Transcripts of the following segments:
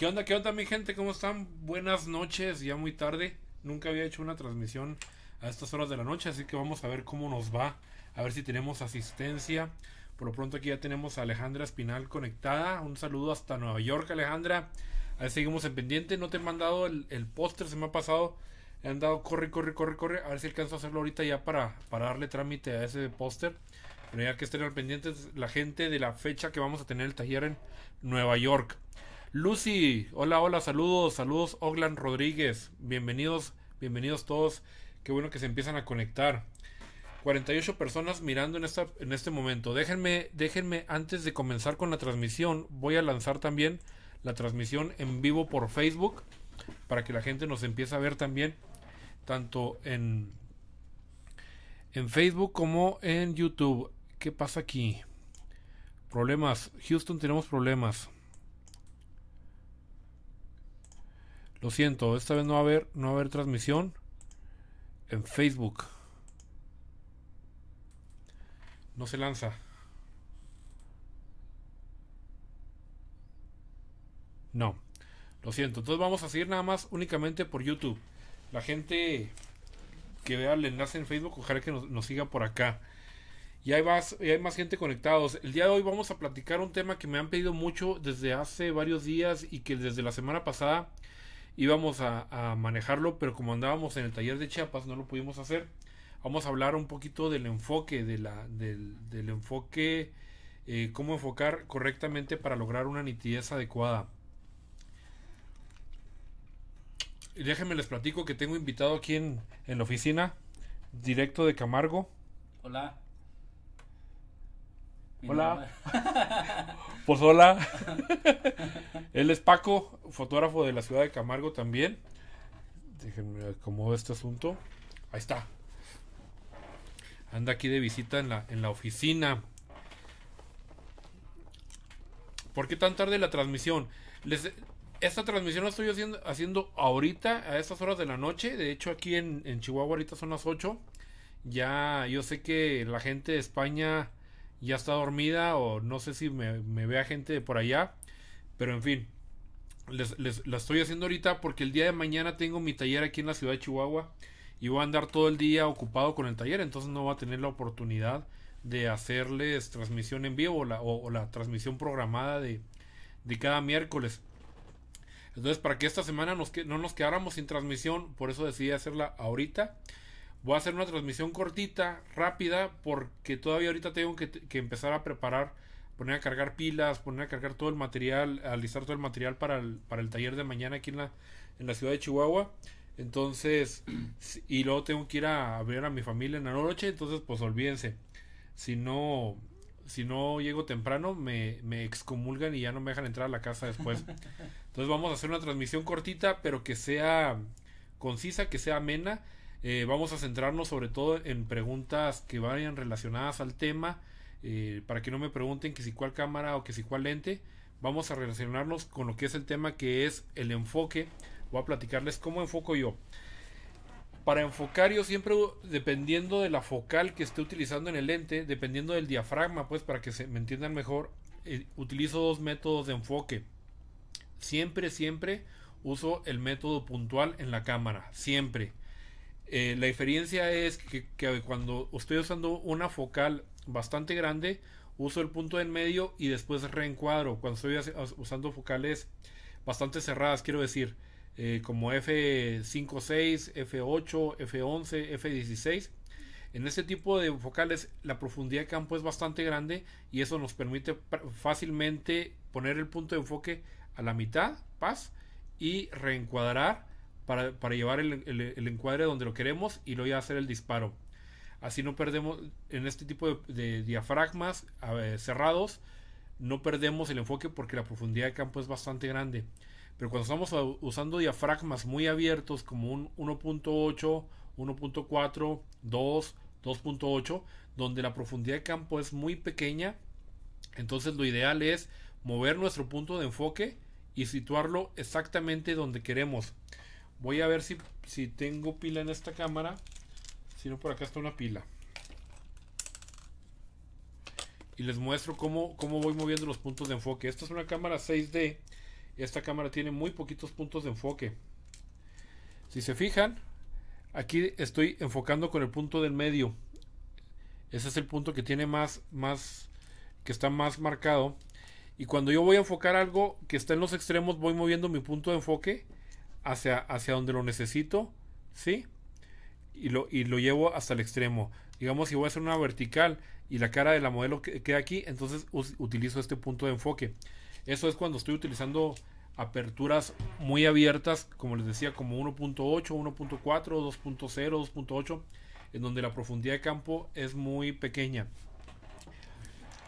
¿Qué onda, qué onda, mi gente? ¿Cómo están? Buenas noches, ya muy tarde. Nunca había hecho una transmisión a estas horas de la noche, así que vamos a ver cómo nos va, a ver si tenemos asistencia. Por lo pronto aquí ya tenemos a Alejandra Espinal conectada. Un saludo hasta Nueva York, Alejandra. Ahí seguimos en pendiente. No te han mandado el, póster, se me ha pasado. han dado corre, corre, corre, corre. A ver si alcanzo a hacerlo ahorita ya para, para darle trámite a ese póster. Pero ya que estén al pendiente la gente de la fecha que vamos a tener el taller en Nueva York. Lucy, hola, hola, saludos, saludos, Oglan Rodríguez, bienvenidos, bienvenidos todos, qué bueno que se empiezan a conectar. 48 personas mirando en, esta, en este momento. Déjenme, déjenme, antes de comenzar con la transmisión, voy a lanzar también la transmisión en vivo por Facebook para que la gente nos empiece a ver también, tanto en, en Facebook como en YouTube. ¿Qué pasa aquí? Problemas. Houston, tenemos problemas. Lo siento, esta vez no va a haber, no haber transmisión en Facebook. No se lanza. No. Lo siento. Entonces vamos a seguir nada más únicamente por YouTube. La gente que vea el enlace en Facebook, ojalá que nos, siga por acá. Y hay, más, y hay más gente conectados. El día de hoy vamos a platicar un tema que me han pedido mucho desde hace varios días y que desde la semana pasada íbamos a, manejarlo, pero como andábamos en el taller de Chiapas, no lo pudimos hacer. Vamos a hablar un poquito del enfoque, de la, del, enfoque, eh, cómo enfocar correctamente para lograr una nitidez adecuada. Y déjenme les platico que tengo invitado aquí en, en la oficina, directo de Camargo. Hola. Hola. pues hola. Él es Paco, fotógrafo de la ciudad de Camargo también. Déjenme acomodo este asunto. Ahí está. Anda aquí de visita en la, oficina. ¿Por qué tan tarde la transmisión? Les, esta transmisión la estoy haciendo, haciendo ahorita, a estas horas de la noche. De hecho, aquí en, en Chihuahua ahorita son las 8. Ya yo sé que la gente de España ya está dormida o no sé si me, vea gente por allá. Pero en fin, les, la estoy haciendo ahorita porque el día de mañana tengo mi taller aquí en la ciudad de Chihuahua y voy a andar todo el día ocupado con el taller, entonces no va a tener la oportunidad de hacerles transmisión en vivo o la, transmisión programada de, de, cada miércoles. Entonces, para que esta semana no nos quedáramos sin transmisión, por eso decidí hacerla ahorita. Voy a hacer una transmisión cortita, rápida, porque todavía ahorita tengo que, empezar a preparar, poner a cargar pilas, poner a cargar todo el material, alistar todo el material para el, para el taller de mañana aquí en la, en la ciudad de Chihuahua. Entonces, y luego tengo que ir a ver a mi familia en la noche, entonces pues olvídense. Si no, si no llego temprano, me, me excomulgan y ya no me dejan entrar a la casa después. Entonces vamos a hacer una transmisión cortita, pero que sea concisa, que sea amena eh, vamos a centrarnos sobre todo en preguntas que vayan relacionadas al tema, eh, para que no me pregunten que si cuál cámara o que si cuál lente. Vamos a relacionarnos con lo que es el tema que es el enfoque. Voy a platicarles cómo enfoco yo. Para enfocar yo siempre dependiendo de la focal que esté utilizando en el lente, dependiendo del diafragma, pues para que se me entiendan mejor, eh, utilizo dos métodos de enfoque. Siempre, siempre uso el método puntual en la cámara, siempre. Eh, la diferencia es que, cuando estoy usando una focal bastante grande, uso el punto en medio y después reencuadro. Cuando estoy usando focales bastante cerradas, quiero decir, eh, como F5.6, F8, F11, F16. En este tipo de focales la profundidad de campo es bastante grande y eso nos permite fácilmente poner el punto de enfoque a la mitad, paz, y reencuadrar para, llevar el, encuadre donde lo queremos y luego ya hacer el disparo. Así no perdemos, en este tipo de, diafragmas cerrados, no perdemos el enfoque porque la profundidad de campo es bastante grande. Pero cuando estamos usando diafragmas muy abiertos como un 1.8, 1.4, 2, 2.8, donde la profundidad de campo es muy pequeña, entonces lo ideal es mover nuestro punto de enfoque y situarlo exactamente donde queremos. Voy a ver si, tengo pila en esta cámara. Si no, por acá está una pila. Y les muestro cómo, cómo voy moviendo los puntos de enfoque. Esta es una cámara 6D. Esta cámara tiene muy poquitos puntos de enfoque. Si se fijan, aquí estoy enfocando con el punto del medio. Ese es el punto que tiene más, más, que está más marcado. Y cuando yo voy a enfocar algo que está en los extremos, voy moviendo mi punto de enfoque hacia, donde lo necesito, ¿sí? Y y lo llevo hasta el extremo. Digamos, si voy a hacer una vertical y la cara de la modelo queda aquí, entonces utilizo este punto de enfoque. Eso es cuando estoy utilizando aperturas muy abiertas, como les decía, como 1.8, 1.4, 2.0, 2.8, en donde la profundidad de campo es muy pequeña.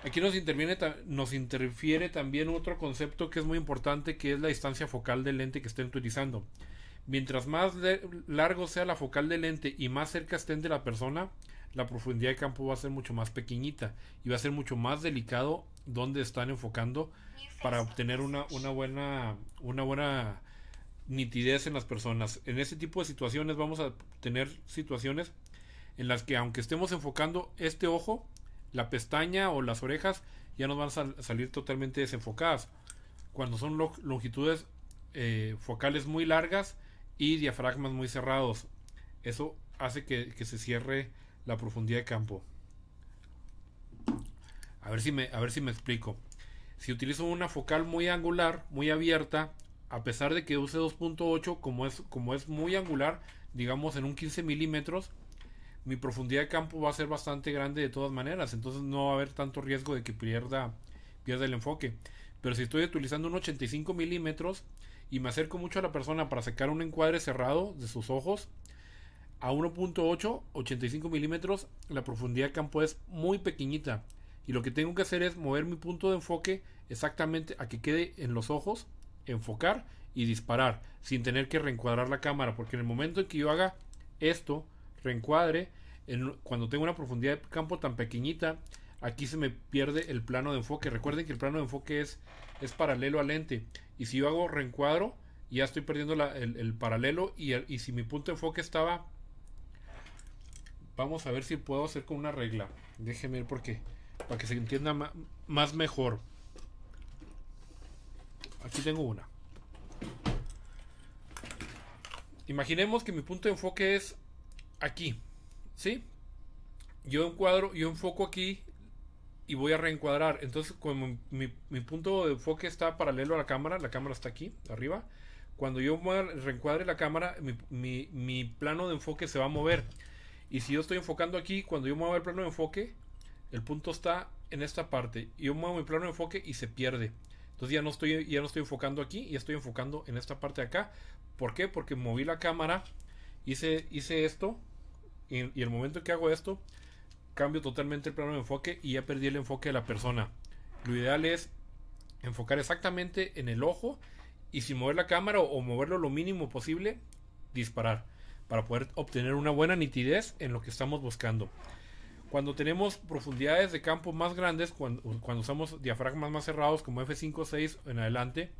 Aquí nos interviene, nos interfiere también otro concepto que es muy importante, que es la distancia focal del lente que estén utilizando. Mientras más largo sea la focal del lente y más cerca estén de la persona, la profundidad de campo va a ser mucho más pequeñita y va a ser mucho más delicado donde están enfocando para obtener una, buena, una buena nitidez en las personas. En ese tipo de situaciones vamos a tener situaciones en las que aunque estemos enfocando este ojo, la pestaña o las orejas ya nos van a salir totalmente desenfocadas. Cuando son longitudes eh, focales muy largas y diafragmas muy cerrados, eso hace que, se cierre la profundidad de campo. A ver, si me, a ver si me explico. Si utilizo una focal muy angular, muy abierta, a pesar de que use 2.8, como es, como es muy angular, digamos en un 15 milímetros, mi profundidad de campo va a ser bastante grande de todas maneras, entonces no va a haber tanto riesgo de que pierda, el enfoque. Pero si estoy utilizando un 85 milímetros y me acerco mucho a la persona para sacar un encuadre cerrado de sus ojos, a 1.8, 85 milímetros, la profundidad de campo es muy pequeñita. Y lo que tengo que hacer es mover mi punto de enfoque exactamente a que quede en los ojos, enfocar y disparar, sin tener que reencuadrar la cámara, porque en el momento en que yo haga esto, reencuadre, cuando tengo una profundidad de campo tan pequeñita, aquí se me pierde el plano de enfoque. Recuerden que el plano de enfoque es, es paralelo al lente. Y si yo hago reencuadro, ya estoy perdiendo el, paralelo. Y, si mi punto de enfoque estaba... Vamos a ver si puedo hacer con una regla. Déjenme ver porque Para que se entienda más mejor. Aquí tengo una. Imaginemos que mi punto de enfoque es aquí, ¿sí? Yo encuadro, yo enfoco aquí y voy a reencuadrar. Entonces, como mi, punto de enfoque está paralelo a la cámara, la cámara está aquí, arriba. Cuando yo reencuadre la cámara, mi, plano de enfoque se va a mover. Y si yo estoy enfocando aquí, cuando yo muevo el plano de enfoque, el punto está en esta parte. Yo muevo mi plano de enfoque y se pierde. Entonces ya no estoy, ya no estoy enfocando aquí, ya estoy enfocando en esta parte de acá. ¿Por qué? Porque moví la cámara, hice, hice esto y, el momento que hago esto, cambio totalmente el plano de enfoque y ya perdí el enfoque de la persona. Lo ideal es enfocar exactamente en el ojo y sin mover la cámara o, moverlo lo mínimo posible, disparar para poder obtener una buena nitidez en lo que estamos buscando. Cuando tenemos profundidades de campo más grandes, cuando, usamos diafragmas más cerrados como F5 6 en adelante,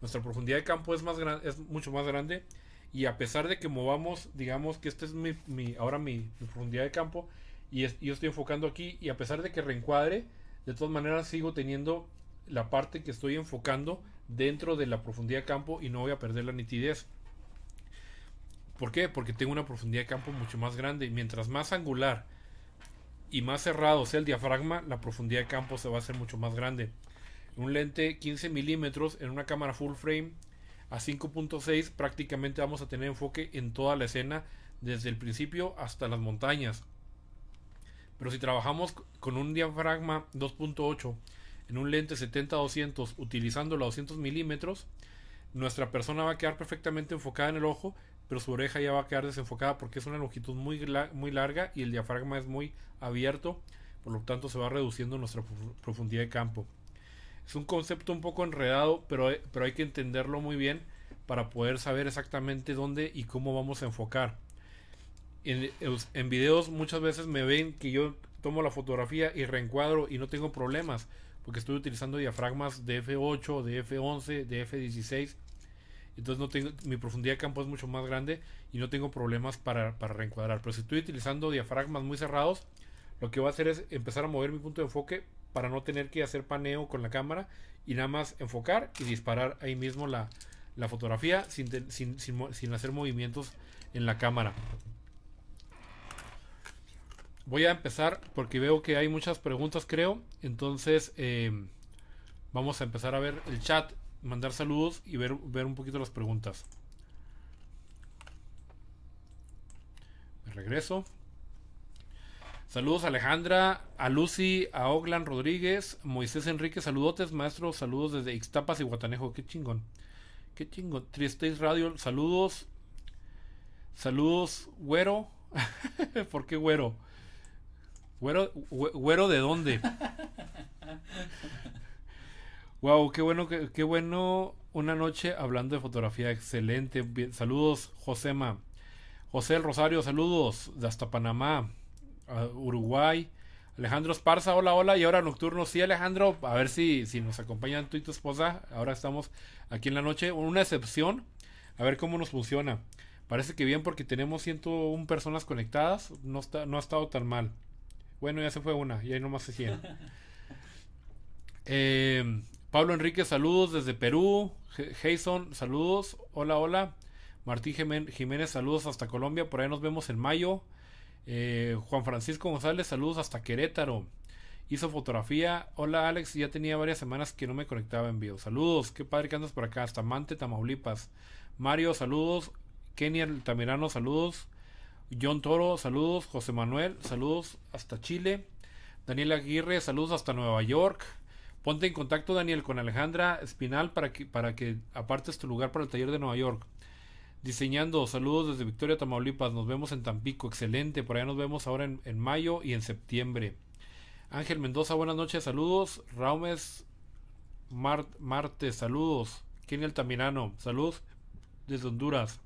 nuestra profundidad de campo es, más es mucho más grande y a pesar de que movamos, digamos que esta es mi, ahora mi, profundidad de campo y, yo estoy enfocando aquí y a pesar de que reencuadre, de todas maneras sigo teniendo la parte que estoy enfocando dentro de la profundidad de campo y no voy a perder la nitidez. ¿Por qué? Porque tengo una profundidad de campo mucho más grande. Mientras más angular y más cerrado sea el diafragma, la profundidad de campo se va a hacer mucho más grande. Un lente 15 milímetros en una cámara full frame a 5.6 prácticamente vamos a tener enfoque en toda la escena, desde el principio hasta las montañas. Pero si trabajamos con un diafragma 2.8 en un lente 70-200 utilizando los 200 milímetros, nuestra persona va a quedar perfectamente enfocada en el ojo, pero su oreja ya va a quedar desenfocada porque es una longitud muy, muy larga y el diafragma es muy abierto, por lo tanto se va reduciendo nuestra profundidad de campo. Es un concepto un poco enredado, pero, pero hay que entenderlo muy bien para poder saber exactamente dónde y cómo vamos a enfocar. En, videos muchas veces me ven que yo tomo la fotografía y reencuadro y no tengo problemas porque estoy utilizando diafragmas de F8, de F11, de F16. Entonces no tengo, mi profundidad de campo es mucho más grande y no tengo problemas para, para reencuadrar. Pero si estoy utilizando diafragmas muy cerrados, lo que voy a hacer es empezar a mover mi punto de enfoque para no tener que hacer paneo con la cámara y nada más enfocar y disparar ahí mismo la, fotografía sin, hacer movimientos en la cámara. Voy a empezar porque veo que hay muchas preguntas, creo. Entonces eh, vamos a empezar a ver el chat, mandar saludos y ver, ver un poquito las preguntas. Me regreso. Saludos Alejandra, a Lucy, a Oglan Rodríguez, Moisés Enrique, saludotes, maestro, saludos desde Ixtapas y Guatanejo, qué chingón, qué chingón. Tristeis Radio, saludos, saludos, güero, ¿por qué güero? Güero, güero de dónde? wow, qué bueno, qué, bueno. Una noche hablando de fotografía, excelente. Bien, saludos, Josema. José el Rosario, saludos de hasta Panamá. Uruguay. Alejandro Esparza, hola, hola. Y ahora Nocturno, sí, Alejandro. A ver si, si nos acompañan tú y tu esposa. Ahora estamos aquí en la noche. Una excepción. A ver cómo nos funciona. Parece que bien porque tenemos 101 personas conectadas. No, no ha estado tan mal. Bueno, ya se fue una. Y ahí nomás se 100. Eh, Pablo Enrique, saludos desde Perú. Jason, saludos. Hola, hola. Martín Jiménez, saludos hasta Colombia. Por ahí nos vemos en mayo. Eh, Juan Francisco González, saludos hasta Querétaro. Hizo fotografía. Hola Alex, ya tenía varias semanas que no me conectaba en vivo. Saludos, qué padre que andas por acá. Hasta Mante, Tamaulipas. Mario, saludos. Kenia Tamirano saludos. John Toro, saludos. José Manuel, saludos hasta Chile. Daniel Aguirre, saludos hasta Nueva York. Ponte en contacto, Daniel, con Alejandra Espinal para que, para que apartes tu lugar para el taller de Nueva York diseñando. Saludos desde Victoria, Tamaulipas. Nos vemos en Tampico. Excelente. Por allá nos vemos ahora en, mayo y en septiembre. Ángel Mendoza, buenas noches. Saludos. Raumes Martes, saludos. Kenny Altamirano, saludos desde Honduras.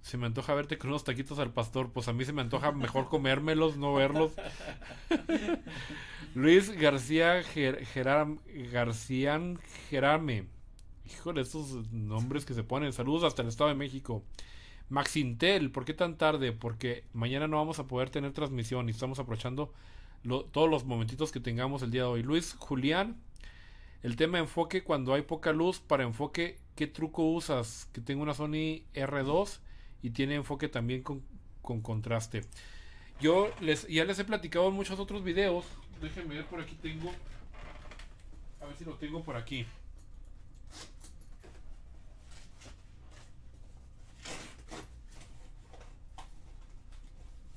Se me antoja verte con unos taquitos al pastor. Pues a mí se me antoja mejor comérmelos, no verlos. Luis García Ger Gerame. Híjole, esos nombres que se ponen. Saludos hasta el Estado de México. Maxintel, ¿por qué tan tarde? Porque mañana no vamos a poder tener transmisión y estamos aprovechando todos los momentitos que tengamos el día de hoy. Luis Julián, el tema enfoque cuando hay poca luz para enfoque, ¿qué truco usas? Que tengo una Sony R2 y tiene enfoque también con, con contraste. Yo les, ya les he platicado en muchos otros videos. Déjenme ver por aquí tengo. A ver si lo tengo por aquí.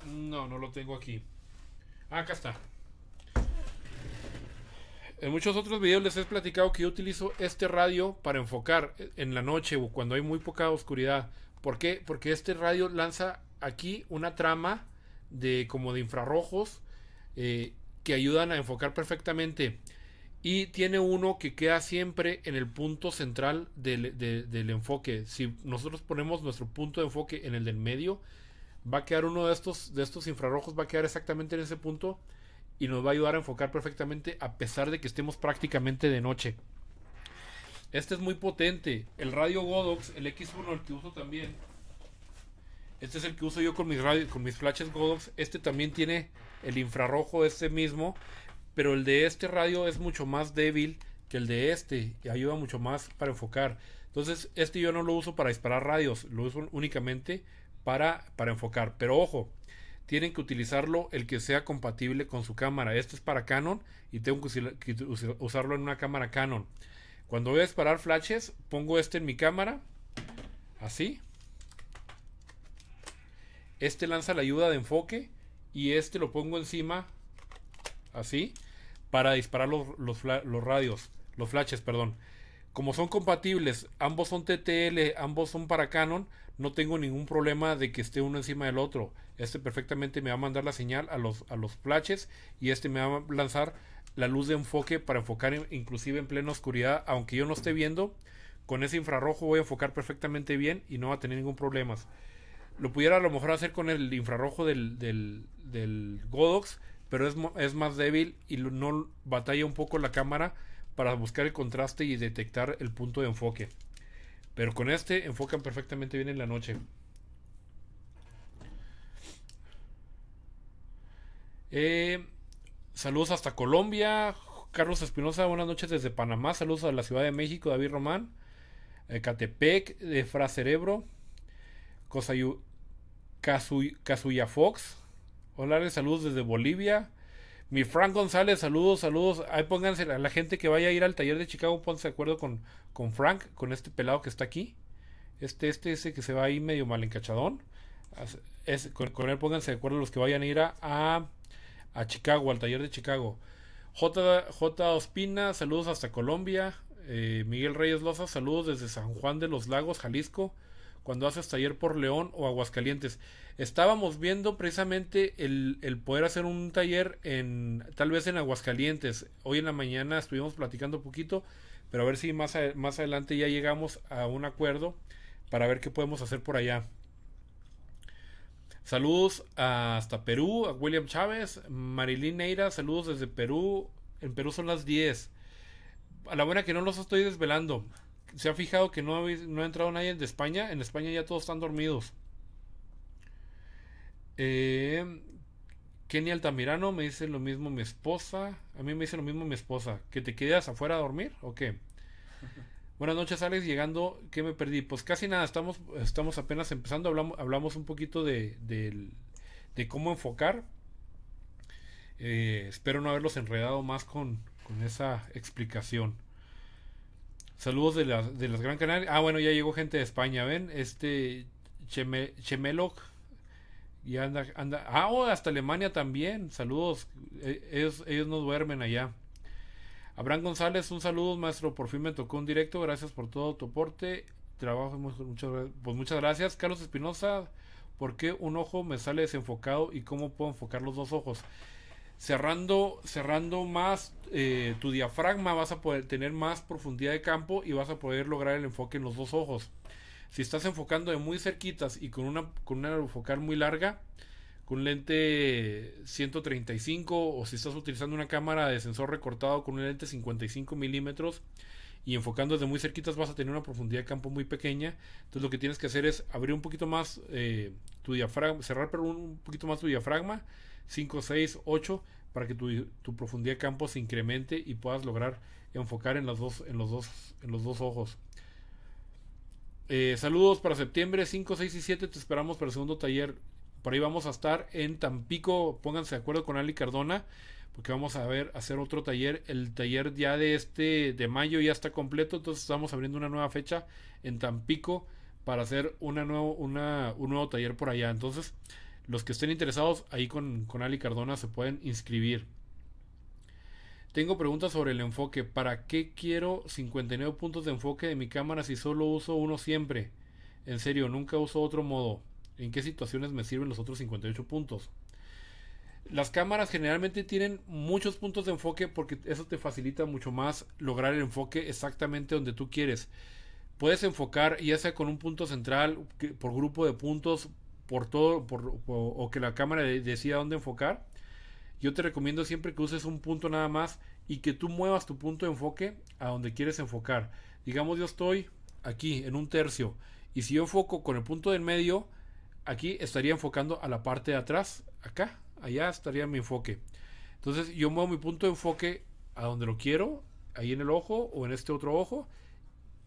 No, no lo tengo aquí. Ah, acá está. En muchos otros videos les he platicado que yo utilizo este radio para enfocar en la noche o cuando hay muy poca oscuridad. ¿Por qué? Porque este radio lanza aquí una trama de como de infrarrojos eh, que ayudan a enfocar perfectamente. Y tiene uno que queda siempre en el punto central del enfoque. Si nosotros ponemos nuestro punto de enfoque en el del medio, va a quedar uno de estos, de estos infrarrojos, va a quedar exactamente en ese punto y nos va a ayudar a enfocar perfectamente a pesar de que estemos prácticamente de noche. Este es muy potente. El radio Godox, el X1, el que uso también. Este es el que uso yo con mis, con mis flashes Godox. Este también tiene el infrarrojo este mismo. Pero el de este radio es mucho más débil que el de este. Y ayuda mucho más para enfocar. Entonces, este yo no lo uso para disparar radios. Lo uso únicamente para, para enfocar. Pero ojo, tienen que utilizarlo el que sea compatible con su cámara. este es para Canon y tengo que usarlo en una cámara Canon. Cuando voy a disparar flashes, pongo este en mi cámara. Así. Este lanza la ayuda de enfoque y este lo pongo encima. Así. Para disparar los, los radios. Los flashes, perdón. Como son compatibles, ambos son TTL, ambos son para Canon no tengo ningún problema de que esté uno encima del otro. Este perfectamente me va a mandar la señal a los, a flashes y este me va a lanzar la luz de enfoque para enfocar inclusive en plena oscuridad, aunque yo no esté viendo. Con ese infrarrojo voy a enfocar perfectamente bien y no va a tener ningún problema. Lo pudiera a lo mejor hacer con el infrarrojo del, del, Godox, pero es, más débil y no batalla un poco la cámara para buscar el contraste y detectar el punto de enfoque. Pero con este enfocan perfectamente bien en la noche. Eh, saludos hasta Colombia. Carlos Espinosa, buenas noches desde Panamá. Saludos a la Ciudad de México, David Román. Eh, Catepec, de Fra Cerebro. Casuya Fox. Hola, saludos desde Bolivia. Mi Frank González, saludos, saludos. Ahí pónganse a la gente que vaya a ir al taller de Chicago, pónganse de acuerdo con, con Frank, con este pelado que está aquí. Este, este, ese que se va ahí medio mal encachadón. Es, con, él pónganse de acuerdo los que vayan a ir a, a, Chicago, al taller de Chicago. J, J. Ospina, saludos hasta Colombia. Eh, Miguel Reyes Loza, saludos desde San Juan de los Lagos, Jalisco. Cuando haces taller por León o Aguascalientes. Estábamos viendo precisamente el, poder hacer un taller en tal vez en Aguascalientes. Hoy en la mañana estuvimos platicando un poquito, pero a ver si más, más adelante ya llegamos a un acuerdo para ver qué podemos hacer por allá. Saludos hasta Perú, a William Chávez, Marilyn Neira, saludos desde Perú. En Perú son las 10. A la buena que no los estoy desvelando. Se ha fijado que no, no ha entrado nadie de España. En España ya todos están dormidos. Eh, Kenny Altamirano me dice lo mismo mi esposa. A mí me dice lo mismo mi esposa. ¿Que te quedas afuera a dormir o qué? Buenas noches, Alex. Llegando, ¿qué me perdí? Pues casi nada, estamos, estamos apenas empezando. Hablamos, un poquito de, de, cómo enfocar. Eh, espero no haberlos enredado más con, con esa explicación. Saludos de las, de las Gran Canarias. Ah, bueno, ya llegó gente de España, ¿ven? Este Chemeloc y anda, anda. Ah, oh, hasta Alemania también. Saludos. E, ellos, no duermen allá. Abraham González, un saludo, maestro. Por fin me tocó un directo. Gracias por todo tu aporte. Trabajo, muchas, pues muchas gracias. Carlos Espinosa, ¿por qué un ojo me sale desenfocado y cómo puedo enfocar los dos ojos? Cerrando, cerrando más eh, tu diafragma, vas a poder tener más profundidad de campo y vas a poder lograr el enfoque en los dos ojos. Si estás enfocando de muy cerquitas y con una, con una muy larga, con lente 135 o si estás utilizando una cámara de sensor recortado con un lente 55 milímetros y enfocando desde muy cerquitas vas a tener una profundidad de campo muy pequeña. Entonces lo que tienes que hacer es abrir un poquito más eh, tu diafragma, cerrar pero un poquito más tu diafragma, 5, 6, 8, para que tu, profundidad de campo se incremente y puedas lograr enfocar en dos, en los dos, en los dos ojos. Eh, saludos para septiembre 5, 6 y 7. Te esperamos para el segundo taller. Por ahí vamos a estar en Tampico. Pónganse de acuerdo con Ali Cardona. Porque vamos a ver, hacer otro taller. El taller ya de este, de mayo ya está completo. Entonces estamos abriendo una nueva fecha en Tampico para hacer una nuevo, un nuevo taller por allá. Entonces, los que estén interesados ahí con, con Ali Cardona se pueden inscribir. Tengo preguntas sobre el enfoque. ¿Para qué quiero 59 puntos de enfoque de mi cámara si solo uso uno siempre? En serio, nunca uso otro modo. ¿En qué situaciones me sirven los otros 58 puntos? Las cámaras generalmente tienen muchos puntos de enfoque porque eso te facilita mucho más lograr el enfoque exactamente donde tú quieres. Puedes enfocar ya sea con un punto central, por grupo de puntos, por todo, o que la cámara decida dónde enfocar yo te recomiendo siempre que uses un punto nada más y que tú muevas tu punto de enfoque a donde quieres enfocar. Digamos yo estoy aquí en un tercio y si yo enfoco con el punto del medio, aquí estaría enfocando a la parte de atrás, acá, allá estaría mi enfoque. Entonces yo muevo mi punto de enfoque a donde lo quiero, ahí en el ojo o en este otro ojo,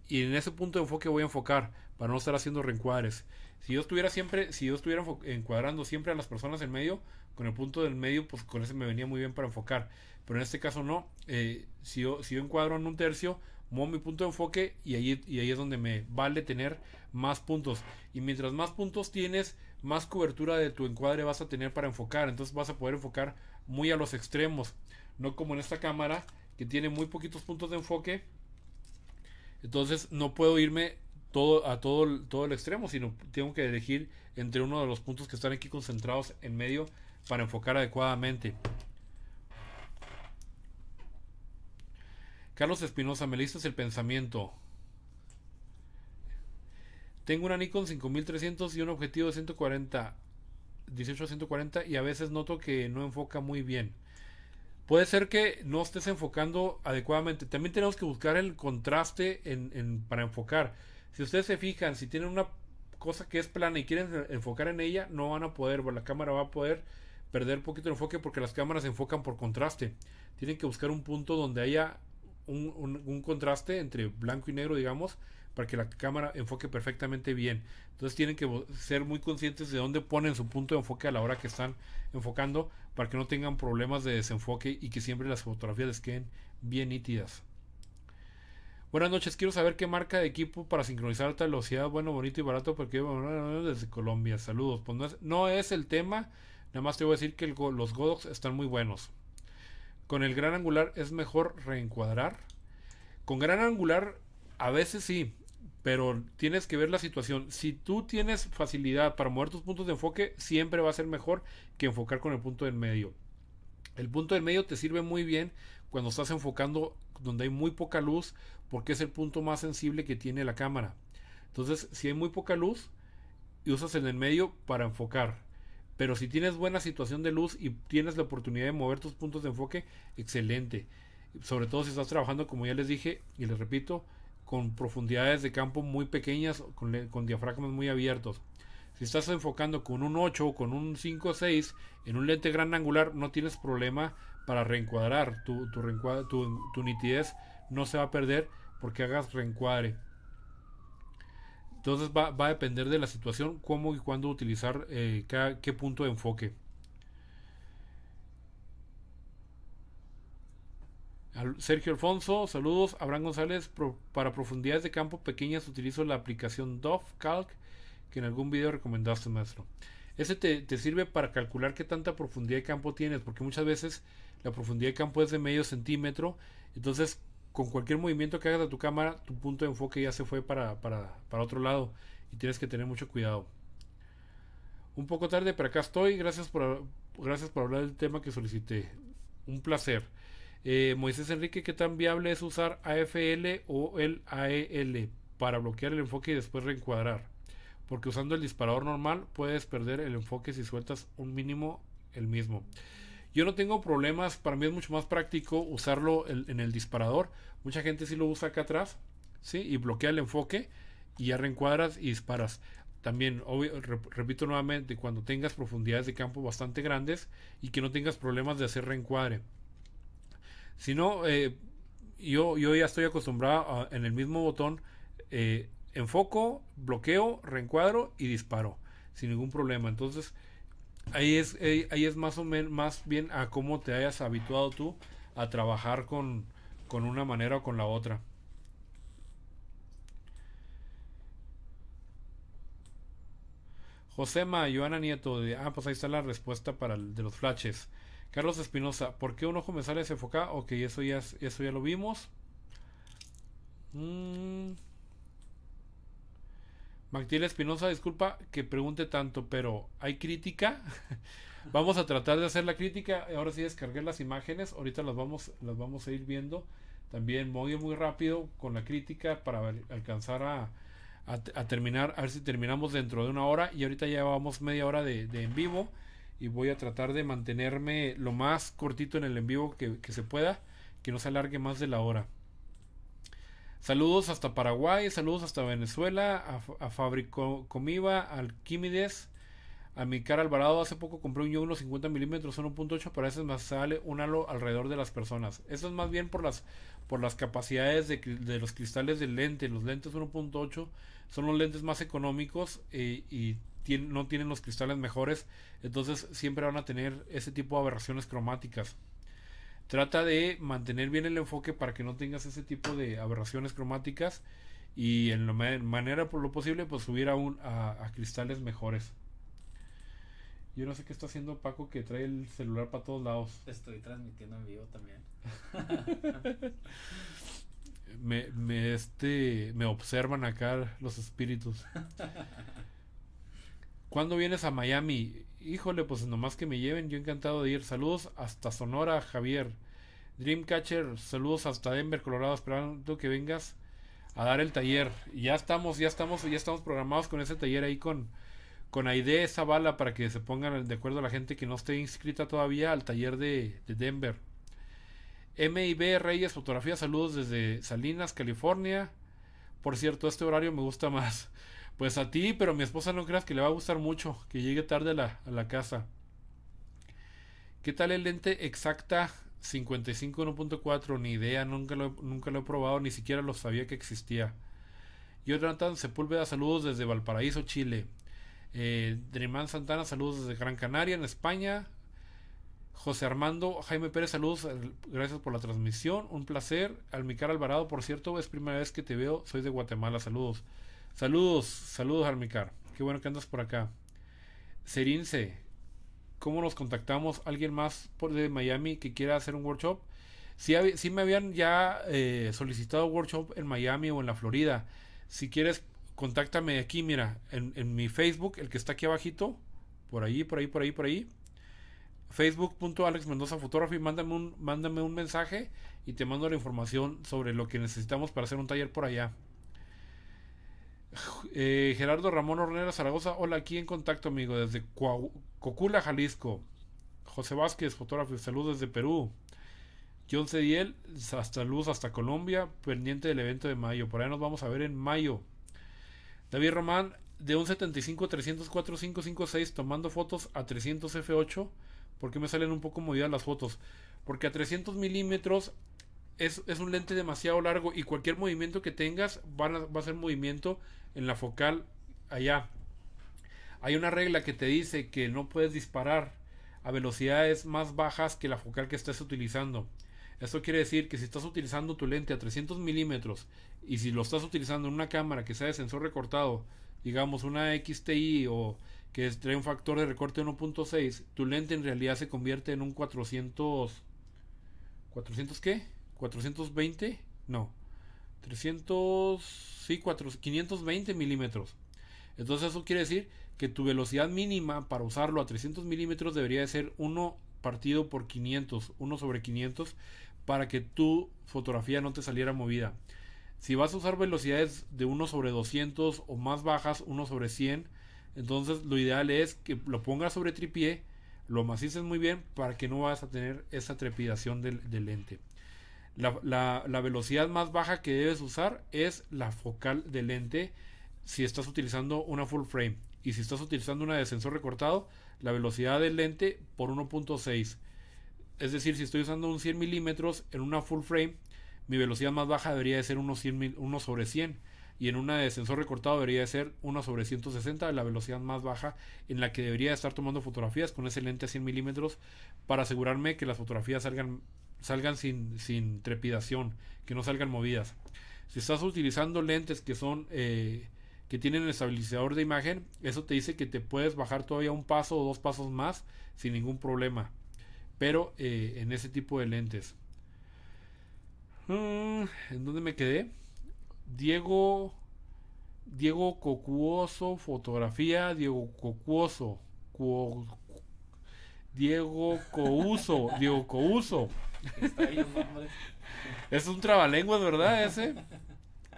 y en ese punto de enfoque voy a enfocar para no estar haciendo reencuadres. Si yo estuviera siempre, si yo estuviera encuadrando siempre a las personas en medio, con el punto del medio, pues con ese me venía muy bien para enfocar. Pero en este caso no. Eh, si, yo, si encuadro en un tercio, muevo mi punto de enfoque y ahí, y es donde me vale tener más puntos. Y mientras más puntos tienes, más cobertura de tu encuadre vas a tener para enfocar. Entonces vas a poder enfocar muy a los extremos. No como en esta cámara que tiene muy poquitos puntos de enfoque. Entonces no puedo irme todo, a todo, todo el extremo, sino tengo que elegir entre uno de los puntos que están aquí concentrados en medio para enfocar adecuadamente. Carlos Espinosa, me listas el pensamiento. Tengo una Nikon 5300 y un objetivo de 140, 18 a 140 y a veces noto que no enfoca muy bien. Puede ser que no estés enfocando adecuadamente. También tenemos que buscar el contraste para enfocar. Si ustedes se fijan, si tienen una cosa que es plana y quieren enfocar en ella, no van a poder, la cámara va a poder perder poquito el enfoque porque las cámaras enfocan por contraste. Tienen que buscar un punto donde haya un, contraste entre blanco y negro, digamos, para que la cámara enfoque perfectamente bien. Entonces tienen que ser muy conscientes de dónde ponen su punto de enfoque a la hora que están enfocando para que no tengan problemas de desenfoque y que siempre las fotografías les queden bien nítidas. Buenas noches, quiero saber qué marca de equipo para sincronizar alta velocidad, bueno, bonito y barato, porque bueno, desde Colombia, saludos. Pues no es, no es el tema, Nada más te voy a decir que los Godox están muy buenos. Con el gran angular es mejor reencuadrar. Con gran angular a veces sí, pero tienes que ver la situación. Si tú tienes facilidad para mover tus puntos de enfoque, siempre va a ser mejor que enfocar con el punto del medio. El punto del medio te sirve muy bien cuando estás enfocando donde hay muy poca luz, porque es el punto más sensible que tiene la cámara. Entonces, si hay muy poca luz y usas el medio para enfocar, pero si tienes buena situación de luz y tienes la oportunidad de mover tus puntos de enfoque, excelente. Sobre todo si estás trabajando, como ya les dije y les repito, con profundidades de campo muy pequeñas, con, diafragmas muy abiertos. Si estás enfocando con un 8 o con un 5 o 6 en un lente gran angular, no tienes problema para reencuadrar. Tu, tu nitidez no se va a perder porque hagas reencuadre. Entonces va, a depender de la situación cómo y cuándo utilizar eh, qué punto de enfoque. Sergio Alfonso, saludos. Abraham González, para profundidades de campo pequeñas utilizo la aplicación Dove Calc que en algún video recomendaste, maestro. Ese te, sirve para calcular qué tanta profundidad de campo tienes, porque muchas veces la profundidad de campo es de medio centímetro. Entonces, con cualquier movimiento que hagas de tu cámara, tu punto de enfoque ya se fue para, para, otro lado y tienes que tener mucho cuidado. Un poco tarde, pero acá estoy. Gracias por, gracias por hablar del tema que solicité. Un placer. Eh, Moisés Enrique, ¿qué tan viable es usar AFL o el AEL para bloquear el enfoque y después reencuadrar? Porque usando el disparador normal puedes perder el enfoque si sueltas un mínimo el mismo. Yo no tengo problemas, para mí es mucho más práctico usarlo en, el disparador. Mucha gente sí lo usa acá atrás, ¿sí? Y bloquea el enfoque y ya reencuadras y disparas. También, repito nuevamente, cuando tengas profundidades de campo bastante grandes y que no tengas problemas de hacer reencuadre. Si no, eh, yo, yo, ya estoy acostumbrado en el mismo botón, eh, enfoco, bloqueo, reencuadro y disparo, sin ningún problema. Entonces, ahí es, ahí, es más o menos más bien a cómo te hayas habituado tú a trabajar con, con una manera o con la otra. Josema, Joana Nieto, ah, pues ahí está la respuesta para el, de los flashes. Carlos Espinosa, ¿por qué un ojo me sale desenfocado? Ok, eso ya, eso ya lo vimos. Mm. Magdiel Espinosa, disculpa que pregunte tanto, pero ¿hay crítica? vamos a tratar de hacer la crítica. Ahora sí descargué las imágenes, ahorita las vamos, las vamos a ir viendo. También voy muy rápido con la crítica para alcanzar a, terminar, a ver si terminamos dentro de una hora y ahorita ya vamos media hora de, en vivo y voy a tratar de mantenerme lo más cortito en el en vivo que se pueda, que no se alargue más de la hora. Saludos hasta Paraguay, saludos hasta Venezuela, a, a Fabrico Comiva, Alquímides, a mi Alvarado. Hace poco compré un unos 50 milímetros, 1.8, pero a veces más sale un halo alrededor de las personas. Eso es más bien por las, por las capacidades de, los cristales del lente. Los lentes 1.8 son los lentes más económicos eh, y no tienen los cristales mejores, entonces siempre van a tener ese tipo de aberraciones cromáticas trata de mantener bien el enfoque para que no tengas ese tipo de aberraciones cromáticas y en la manera por lo posible pues subir a, a, cristales mejores. Yo no sé qué está haciendo Paco que trae el celular para todos lados. Estoy transmitiendo en vivo también. me, me, este, me observan acá los espíritus. ¿Cuándo vienes a Miami? Híjole, pues nomás que me lleven, yo encantado de ir. Saludos hasta Sonora, Javier. Dreamcatcher, saludos hasta Denver, Colorado, esperando que vengas a dar el taller. ya estamos, ya estamos, ya estamos programados con ese taller ahí con, con esa bala para que se pongan de acuerdo a la gente que no esté inscrita todavía al taller de, de Denver. MIB Reyes Fotografía, saludos desde Salinas, California. Por cierto, este horario me gusta más. Pues a ti, pero a mi esposa no creas que le va a gustar mucho, que llegue tarde a la, casa. ¿Qué tal el lente exacta 55-1.4? Ni idea, nunca lo, nunca lo he probado, ni siquiera lo sabía que existía. Jonathan Sepúlveda, saludos desde Valparaíso, Chile. Eh, Santana, saludos desde Gran Canaria, en España. José Armando, Jaime Pérez, saludos, eh, gracias por la transmisión, un placer. Almicar Alvarado, por cierto, es primera vez que te veo, soy de Guatemala, saludos. Saludos, saludos Armicar. Qué bueno que andas por acá. Serince, ¿cómo nos contactamos? ¿Alguien más por de Miami que quiera hacer un workshop? Si me habían ya eh, solicitado workshop en Miami o en la Florida. Si quieres, contáctame aquí, mira, en, mi Facebook, el que está aquí abajito, por ahí, por ahí, por ahí, por ahí. Alex Mendoza Photography, mándame un mensaje y te mando la información sobre lo que necesitamos para hacer un taller por allá. Eh, Gerardo Ramón Ornera Zaragoza, hola, aquí en contacto, amigo, desde Cocula, Jalisco. José Vázquez, fotógrafo saludos salud desde Perú. John Cediel, hasta Luz, hasta Colombia, pendiente del evento de mayo. Por ahí nos vamos a ver en mayo. David Román, de un 75 304 556, tomando fotos a 300 F8. ¿por qué me salen un poco movidas las fotos? Porque a 300 milímetros es, un lente demasiado largo y cualquier movimiento que tengas va a ser movimiento en la focal allá. Hay una regla que te dice que no puedes disparar a velocidades más bajas que la focal que estés utilizando. Esto quiere decir que si estás utilizando tu lente a 300 milímetros y si lo estás utilizando en una cámara que sea de sensor recortado, digamos una XTI o que trae un factor de recorte 1.6, tu lente en realidad se convierte en un 400... ¿400 qué? ¿420? No, 300, sí, 4, 520 milímetros. Entonces eso quiere decir que tu velocidad mínima para usarlo a 300 milímetros debería de ser 1 partido por 500, 1 sobre 500, para que tu fotografía no te saliera movida. Si vas a usar velocidades de 1 sobre 200 o más bajas, 1 sobre 100, entonces lo ideal es que lo pongas sobre tripié, lo macices muy bien para que no vas a tener esa trepidación del lente. La, velocidad más baja que debes usar es la focal del lente si estás utilizando una full frame. Y si estás utilizando una de sensor recortado, la velocidad del lente por 1.6. Es decir, si estoy usando un 100 milímetros en una full frame, mi velocidad más baja debería de ser 1, sobre 100 y en una de sensor recortado debería de ser 1 sobre 160, la velocidad más baja en la que debería estar tomando fotografías con ese lente a 100 milímetros para asegurarme que las fotografías salgan salgan sin, trepidación, que no salgan movidas. Si estás utilizando lentes que son eh, que tienen estabilizador de imagen, eso te dice que te puedes bajar todavía un paso o dos pasos más sin ningún problema. Pero eh, en ese tipo de lentes. Mm, ¿En dónde me quedé? Diego Diego Cocuoso, fotografía, Diego Cocuoso, Diego Couso, Diego Couso es un trabalenguas, ¿verdad? Ese.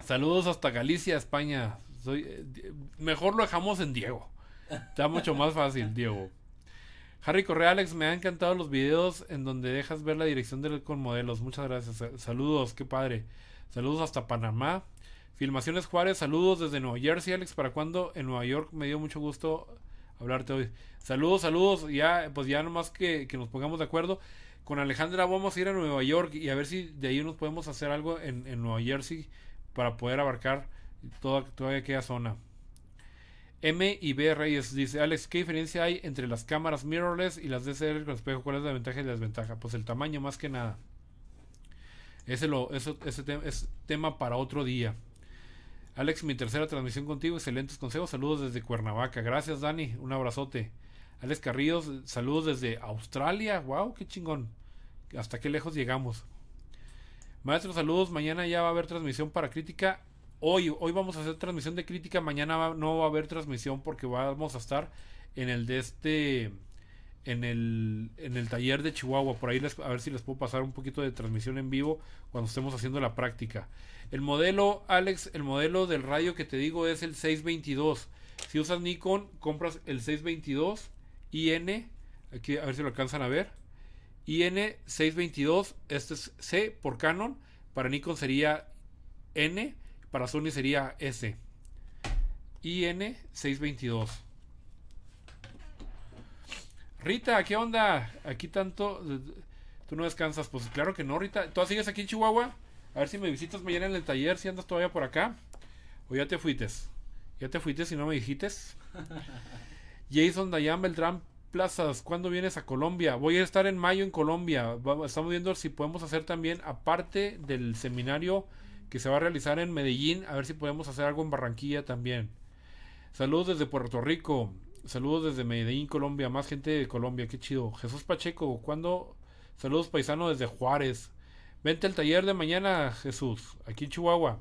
Saludos hasta Galicia, España. Soy, eh, mejor lo dejamos en Diego. Está mucho más fácil, Diego. Harry Correa, Alex, me han encantado los videos en donde dejas ver la dirección del con modelos. Muchas gracias. Saludos, qué padre. Saludos hasta Panamá. Filmaciones Juárez, saludos desde Nueva Jersey, Alex. ¿Para cuándo? En Nueva York me dio mucho gusto hablarte hoy. Saludos, saludos. Ya, pues ya nomás que, que nos pongamos de acuerdo con Alejandra vamos a ir a Nueva York y a ver si de ahí nos podemos hacer algo en, Nueva Jersey para poder abarcar toda, aquella zona. M y B Reyes dice, Alex, ¿qué diferencia hay entre las cámaras mirrorless y las DSLR con espejo? ¿Cuál es la ventaja y la desventaja? Pues el tamaño más que nada. Ese, lo, eso, ese es tema para otro día. Alex, mi tercera transmisión contigo, excelentes consejos, saludos desde Cuernavaca. Gracias Dani, un abrazote. Alex Carrillos, saludos desde Australia. ¡Wow! ¡Qué chingón! ¿Hasta qué lejos llegamos? Maestro, saludos. Mañana ya va a haber transmisión para crítica. Hoy, hoy vamos a hacer transmisión de crítica. Mañana no va a haber transmisión porque vamos a estar en el de este. En el, en el taller de Chihuahua. Por ahí a ver si les puedo pasar un poquito de transmisión en vivo cuando estemos haciendo la práctica. El modelo, Alex, el modelo del radio que te digo es el 622. Si usas Nikon, compras el 622 IN, aquí a ver si lo alcanzan a ver, IN622, este es C por Canon, para Nikon sería N, para Sony sería S. IN622. Rita, ¿qué onda? Aquí tanto... ¿Tú no descansas? Pues claro que no, Rita. ¿Tú sigues aquí en Chihuahua? A ver si me visitas mañana en el taller, si andas todavía por acá. O ya te fuites. Ya te fuites si no me dijites. Jason Dayan Beltrán Plazas, ¿cuándo vienes a Colombia? Voy a estar en mayo en Colombia. estamos viendo si podemos hacer también, aparte del seminario que se va a realizar en Medellín, a ver si podemos hacer algo en Barranquilla también. Saludos desde Puerto Rico. Saludos desde Medellín, Colombia. Más gente de Colombia, qué chido. Jesús Pacheco, ¿cuándo? Saludos paisano desde Juárez. Vente al taller de mañana, Jesús, aquí en Chihuahua.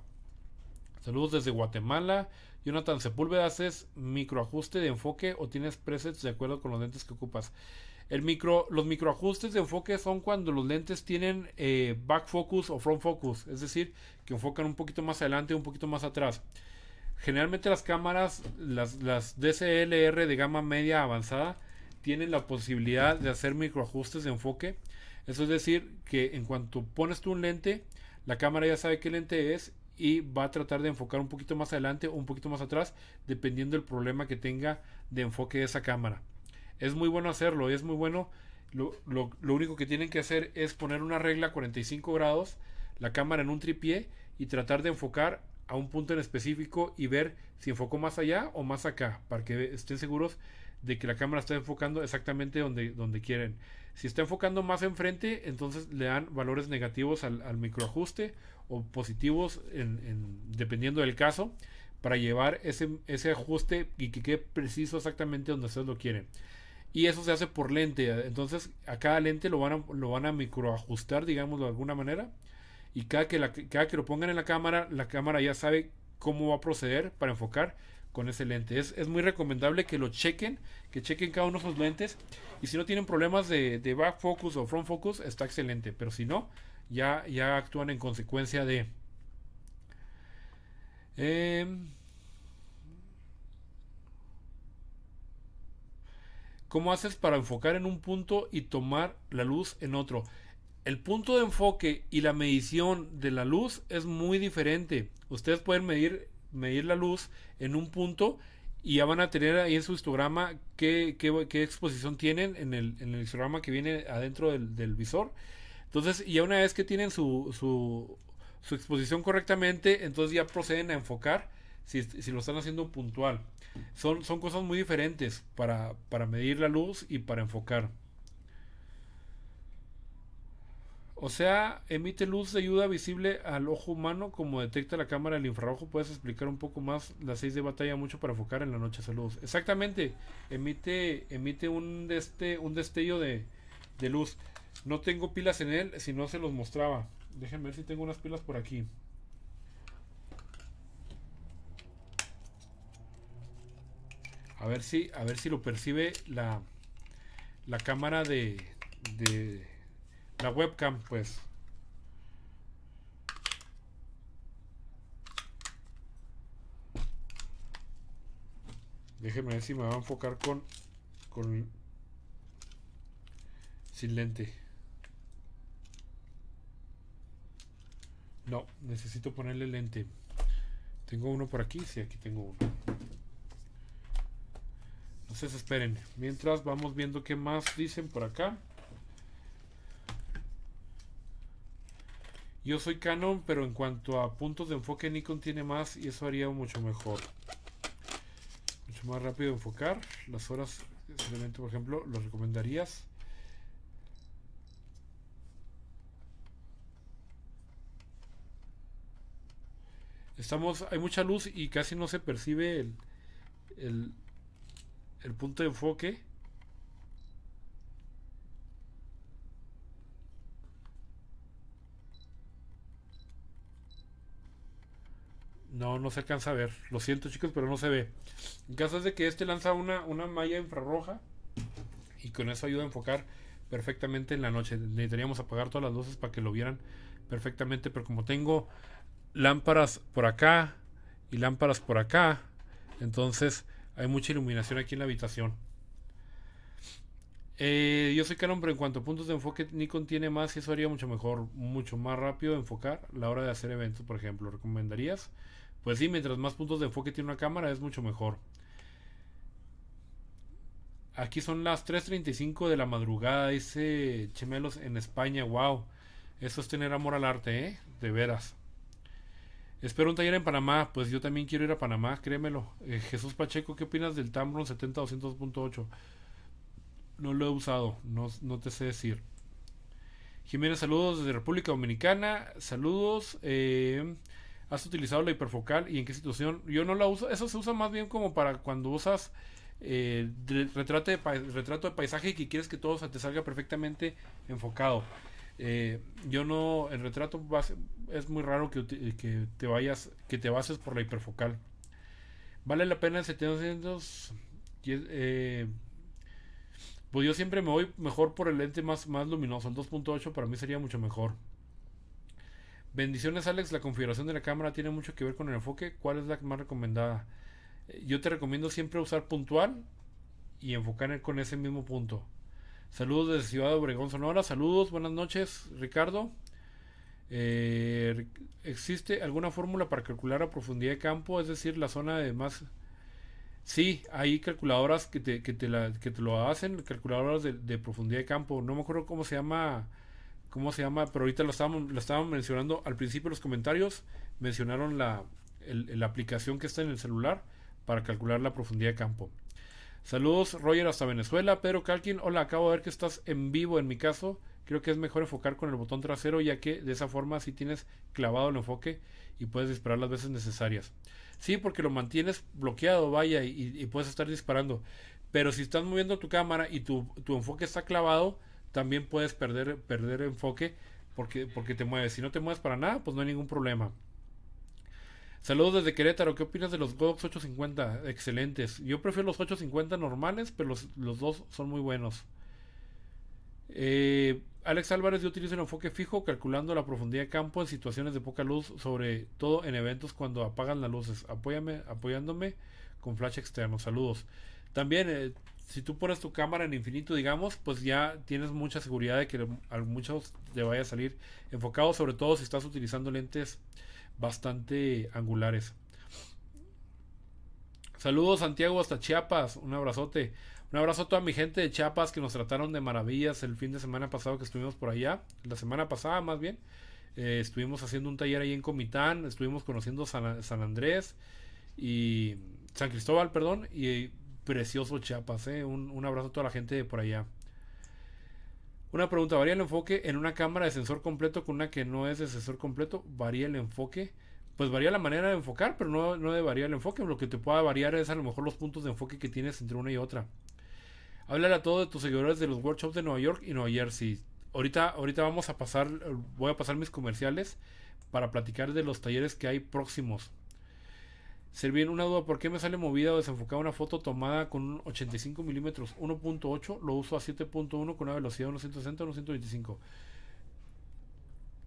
Saludos desde Guatemala. Jonathan Sepúlveda, ¿haces microajuste de enfoque o tienes presets de acuerdo con los lentes que ocupas? El micro, los microajustes de enfoque son cuando los lentes tienen eh, back focus o front focus, es decir, que enfocan un poquito más adelante un poquito más atrás. Generalmente las cámaras, las, las DCLR de gama media avanzada, tienen la posibilidad de hacer microajustes de enfoque. Eso es decir, que en cuanto pones tu un lente, la cámara ya sabe qué lente es y va a tratar de enfocar un poquito más adelante o un poquito más atrás, dependiendo del problema que tenga de enfoque de esa cámara. Es muy bueno hacerlo, es muy bueno. Lo, único que tienen que hacer es poner una regla a 45 grados, la cámara en un tripié y tratar de enfocar a un punto en específico y ver si enfocó más allá o más acá, para que estén seguros de que la cámara está enfocando exactamente donde, donde quieren. Si está enfocando más enfrente, entonces le dan valores negativos al, al microajuste o positivos en, dependiendo del caso para llevar ese, ese ajuste y que quede preciso exactamente donde ustedes lo quieren. Y eso se hace por lente. Entonces a cada lente lo van a, lo van a microajustar, digamos de alguna manera. Y cada que, que lo pongan en la cámara, la cámara ya sabe cómo va a proceder para enfocar con ese lente. Es, es muy recomendable que lo chequen, que chequen cada uno de sus lentes. Y si no tienen problemas de, de back focus o front focus, está excelente. Pero si no, ya, ya actúan en consecuencia de... Em, ¿Cómo haces para enfocar en un punto y tomar la luz en otro? El punto de enfoque y la medición de la luz es muy diferente. Ustedes pueden medir, medir la luz en un punto y ya van a tener ahí en su histograma qué, qué, exposición tienen en el, en el histograma que viene adentro del visor entonces, y una vez que tienen su, su, exposición correctamente, entonces ya proceden a enfocar si, lo están haciendo puntual. Son, son cosas muy diferentes para, medir la luz y para enfocar. O sea, emite luz de ayuda visible al ojo humano como detecta la cámara del infrarrojo. ¿Puedes explicar un poco más las 6 de batalla mucho para enfocar en la noche? luz? Exactamente, emite, emite un, un destello de, de luz. No tengo pilas en él, si no se los mostraba. Déjenme ver si tengo unas pilas por aquí. A ver si, a ver si lo percibe la, la cámara de, de la webcam, pues. Déjenme ver si me va a enfocar con, con sin lente. No, necesito ponerle lente. Tengo uno por aquí, sí, aquí tengo uno. No esperen. Mientras vamos viendo qué más dicen por acá. Yo soy Canon, pero en cuanto a puntos de enfoque Nikon tiene más y eso haría mucho mejor. Mucho más rápido enfocar. Las horas, simplemente, por ejemplo, lo recomendarías. Estamos, hay mucha luz y casi no se percibe el, punto de enfoque. No, no se alcanza a ver. Lo siento chicos, pero no se ve. En caso es de que este lanza una, una malla infrarroja y con eso ayuda a enfocar perfectamente en la noche. Necesitaríamos apagar todas las luces para que lo vieran perfectamente, pero como tengo lámparas por acá y lámparas por acá. Entonces hay mucha iluminación aquí en la habitación. Eh, yo soy que pero hombre en cuanto a puntos de enfoque Nikon tiene más y eso haría mucho mejor, mucho más rápido enfocar la hora de hacer eventos, por ejemplo. ¿Recomendarías? Pues sí, mientras más puntos de enfoque tiene una cámara es mucho mejor. Aquí son las 3.35 de la madrugada, dice Chemelos en España. ¡Wow! Eso es tener amor al arte, ¿eh? De veras. Espero un taller en Panamá, pues yo también quiero ir a Panamá, créemelo. Eh, Jesús Pacheco, ¿qué opinas del Tamron 70200.8? No lo he usado, no, te sé decir. Jiménez, saludos desde República Dominicana, saludos. Eh, ¿Has utilizado la hiperfocal y en qué situación? Yo no la uso, eso se usa más bien como para cuando usas retrato, eh, de, retrato de paisaje y que quieres que todo se te salga perfectamente enfocado. Eh, yo no, el retrato es muy raro que, te vayas, que te bases por la hiperfocal. Vale la pena el 700. Eh, pues yo siempre me voy mejor por el lente más, más luminoso. El 2.8 para mí sería mucho mejor. Bendiciones Alex, la configuración de la cámara tiene mucho que ver con el enfoque. ¿Cuál es la más recomendada? Eh, yo te recomiendo siempre usar puntual y enfocar con ese mismo punto. Saludos desde Ciudad Obregón, Sonora. Saludos, buenas noches, Ricardo. Eh, ¿Existe alguna fórmula para calcular la profundidad de campo? Es decir, la zona de más... Sí, hay calculadoras que te, que te, lo hacen, calculadoras de, profundidad de campo. No me acuerdo cómo se llama, cómo se llama, pero ahorita lo estábamos, lo estábamos mencionando al principio de los comentarios. Mencionaron la aplicación que está en el celular para calcular la profundidad de campo. Saludos, Roger, hasta Venezuela. Pedro Calkin, hola, acabo de ver que estás en vivo en mi caso. Creo que es mejor enfocar con el botón trasero, ya que de esa forma sí tienes clavado el enfoque y puedes disparar las veces necesarias. Sí, porque lo mantienes bloqueado, vaya, y, puedes estar disparando. Pero si estás moviendo tu cámara y tu, tu enfoque está clavado, también puedes perder, perder enfoque porque, porque te mueves. Si no te mueves para nada, pues no hay ningún problema. Saludos desde Querétaro. ¿Qué opinas de los GOX 850? Excelentes. Yo prefiero los 850 normales, pero los, dos son muy buenos. Eh, Alex Álvarez, yo utilizo el enfoque fijo calculando la profundidad de campo en situaciones de poca luz, sobre todo en eventos cuando apagan las luces. Apóyame, apoyándome con flash externo. Saludos. También, eh, si tú pones tu cámara en infinito, digamos, pues ya tienes mucha seguridad de que a muchos te vaya a salir enfocado, sobre todo si estás utilizando lentes bastante angulares. Saludos Santiago hasta Chiapas, un abrazote. Un abrazo a toda mi gente de Chiapas que nos trataron de maravillas el fin de semana pasado que estuvimos por allá, la semana pasada más bien. Eh, estuvimos haciendo un taller ahí en Comitán, estuvimos conociendo San, Andrés y San Cristóbal, perdón, y precioso Chiapas, eh. un, un, abrazo a toda la gente de por allá. Una pregunta, ¿varía el enfoque en una cámara de sensor completo con una que no es de sensor completo? ¿Varía el enfoque? Pues varía la manera de enfocar, pero no, no de variar el enfoque. Lo que te pueda variar es a lo mejor los puntos de enfoque que tienes entre una y otra. Háblale a todos de tus seguidores de los workshops de Nueva York y Nueva Jersey. Ahorita, ahorita vamos a pasar, voy a pasar mis comerciales para platicar de los talleres que hay próximos bien una duda, ¿por qué me sale movida o desenfocada una foto tomada con 85 milímetros 1.8? Lo uso a 7.1 con una velocidad de 160 125.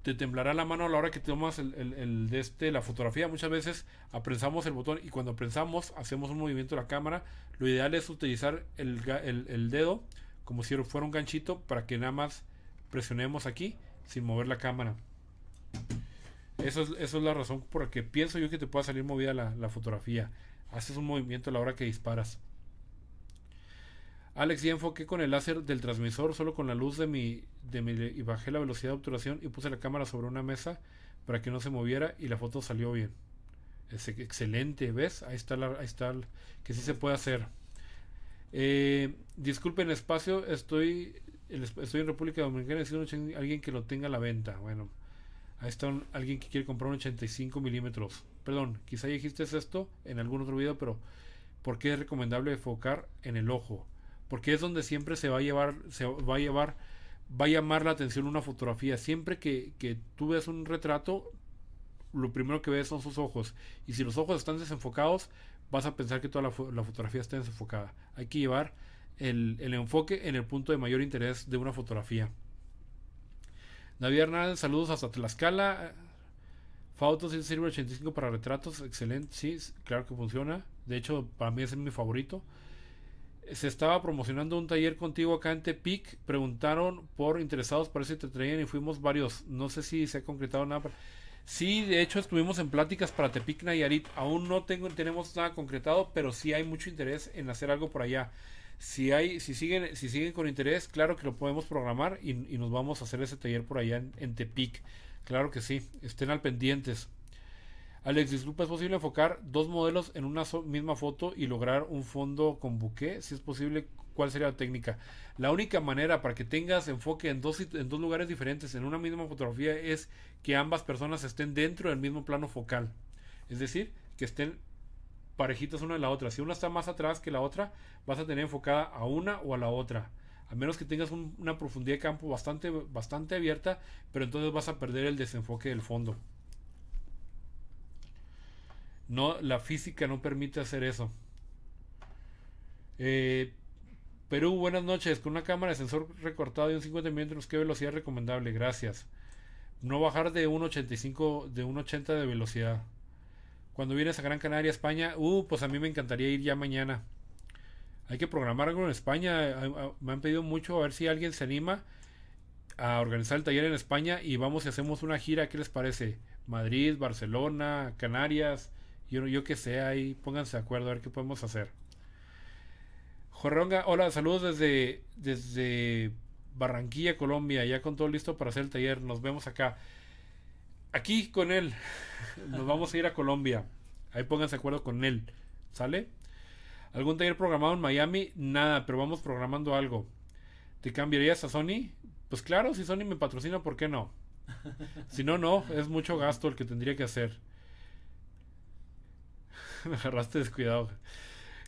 Te temblará la mano a la hora que tomas el, de este, la fotografía. Muchas veces aprensamos el botón y cuando aprensamos hacemos un movimiento de la cámara. Lo ideal es utilizar el, el dedo como si fuera un ganchito para que nada más presionemos aquí sin mover la cámara. Esa es, la razón por la que pienso yo que te pueda salir movida la, fotografía. Haces un movimiento a la hora que disparas. Alex, ya enfoqué con el láser del transmisor, solo con la luz de mi, de mi, Y bajé la velocidad de obturación y puse la cámara sobre una mesa para que no se moviera y la foto salió bien. Es excelente, ¿ves? Ahí está, la, ahí está que sí se puede hacer. disculpe eh, disculpen espacio, estoy, estoy en República Dominicana, si alguien que lo tenga a la venta. Bueno, Ahí está alguien que quiere comprar un 85 milímetros. Perdón, quizá dijiste esto en algún otro video, pero ¿por qué es recomendable enfocar en el ojo? Porque es donde siempre se va a llevar, se va a llevar, va a llamar la atención una fotografía. Siempre que, que tú ves un retrato, lo primero que ves son sus ojos. Y si los ojos están desenfocados, vas a pensar que toda la, fotografía está desenfocada. Hay que llevar el enfoque en el punto de mayor interés de una fotografía. David Hernández, saludos hasta Tlaxcala. Fautos sirve 85 para retratos, excelente, sí, claro que funciona. De hecho, para mí es mi favorito. Se estaba promocionando un taller contigo acá en Tepic. Preguntaron por interesados, parece que te traían y fuimos varios. No sé si se ha concretado nada. Sí, de hecho estuvimos en pláticas para Tepic Nayarit. Aún no tengo, tenemos nada concretado, pero sí hay mucho interés en hacer algo por allá. Si hay, si siguen, si siguen con interés, claro que lo podemos programar y, nos vamos a hacer ese taller por allá en, Tepic. Claro que sí, estén al pendientes. Alex, disculpa, ¿es posible enfocar dos modelos en una misma foto y lograr un fondo con buque? Si es posible, ¿cuál sería la técnica? La única manera para que tengas enfoque en dos lugares diferentes en una misma fotografía es que ambas personas estén dentro del mismo plano focal. Es decir, que estén parejitas una de la otra. Si una está más atrás que la otra, vas a tener enfocada a una o a la otra. A menos que tengas una profundidad de campo bastante, bastante abierta, pero entonces vas a perder el desenfoque del fondo. No, la física no permite hacer eso. Eh, Perú, buenas noches. Con una cámara de sensor recortado de un 50 mm, ¿qué velocidad recomendable? Gracias. No bajar de un 1.85, de un 1.80 de velocidad. Cuando vienes a Gran Canaria, España, uh, pues a mí me encantaría ir ya mañana. Hay que programar algo en España. Me han pedido mucho a ver si alguien se anima a organizar el taller en España y vamos y hacemos una gira. ¿Qué les parece? Madrid, Barcelona, Canarias, yo, yo que sé, ahí pónganse de acuerdo a ver qué podemos hacer. Jorronga, hola, saludos desde, desde Barranquilla, Colombia, ya con todo listo para hacer el taller. Nos vemos acá aquí con él. Nos vamos a ir a Colombia. Ahí pónganse de acuerdo con él. ¿Sale? ¿Algún taller programado en Miami? Nada, pero vamos programando algo. ¿Te cambiarías a Sony? Pues claro, si Sony me patrocina, ¿por qué no? Si no, no, es mucho gasto el que tendría que hacer. me agarraste descuidado.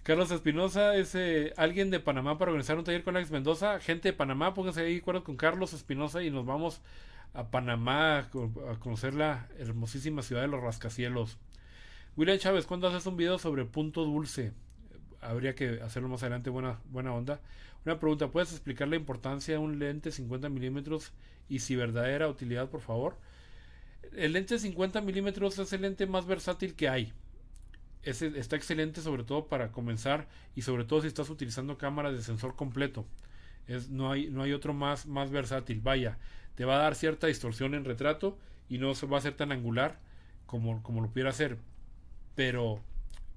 Carlos Espinosa es alguien de Panamá para organizar un taller con Alex Mendoza. Gente de Panamá, pónganse ahí de acuerdo con Carlos Espinosa y nos vamos a Panamá a, conocer la hermosísima ciudad de los rascacielos. William Chávez, ¿cuándo haces un video sobre punto dulce? Habría que hacerlo más adelante, buena, buena onda. Una pregunta, ¿puedes explicar la importancia de un lente 50 milímetros y si verdadera utilidad, por favor? El lente 50 milímetros es el lente más versátil que hay. está excelente sobre todo para comenzar y sobre todo si estás utilizando cámaras de sensor completo. Es, no, hay, no hay otro más, más versátil. Vaya, te va a dar cierta distorsión en retrato y no se va a ser tan angular como, como lo pudiera hacer. Pero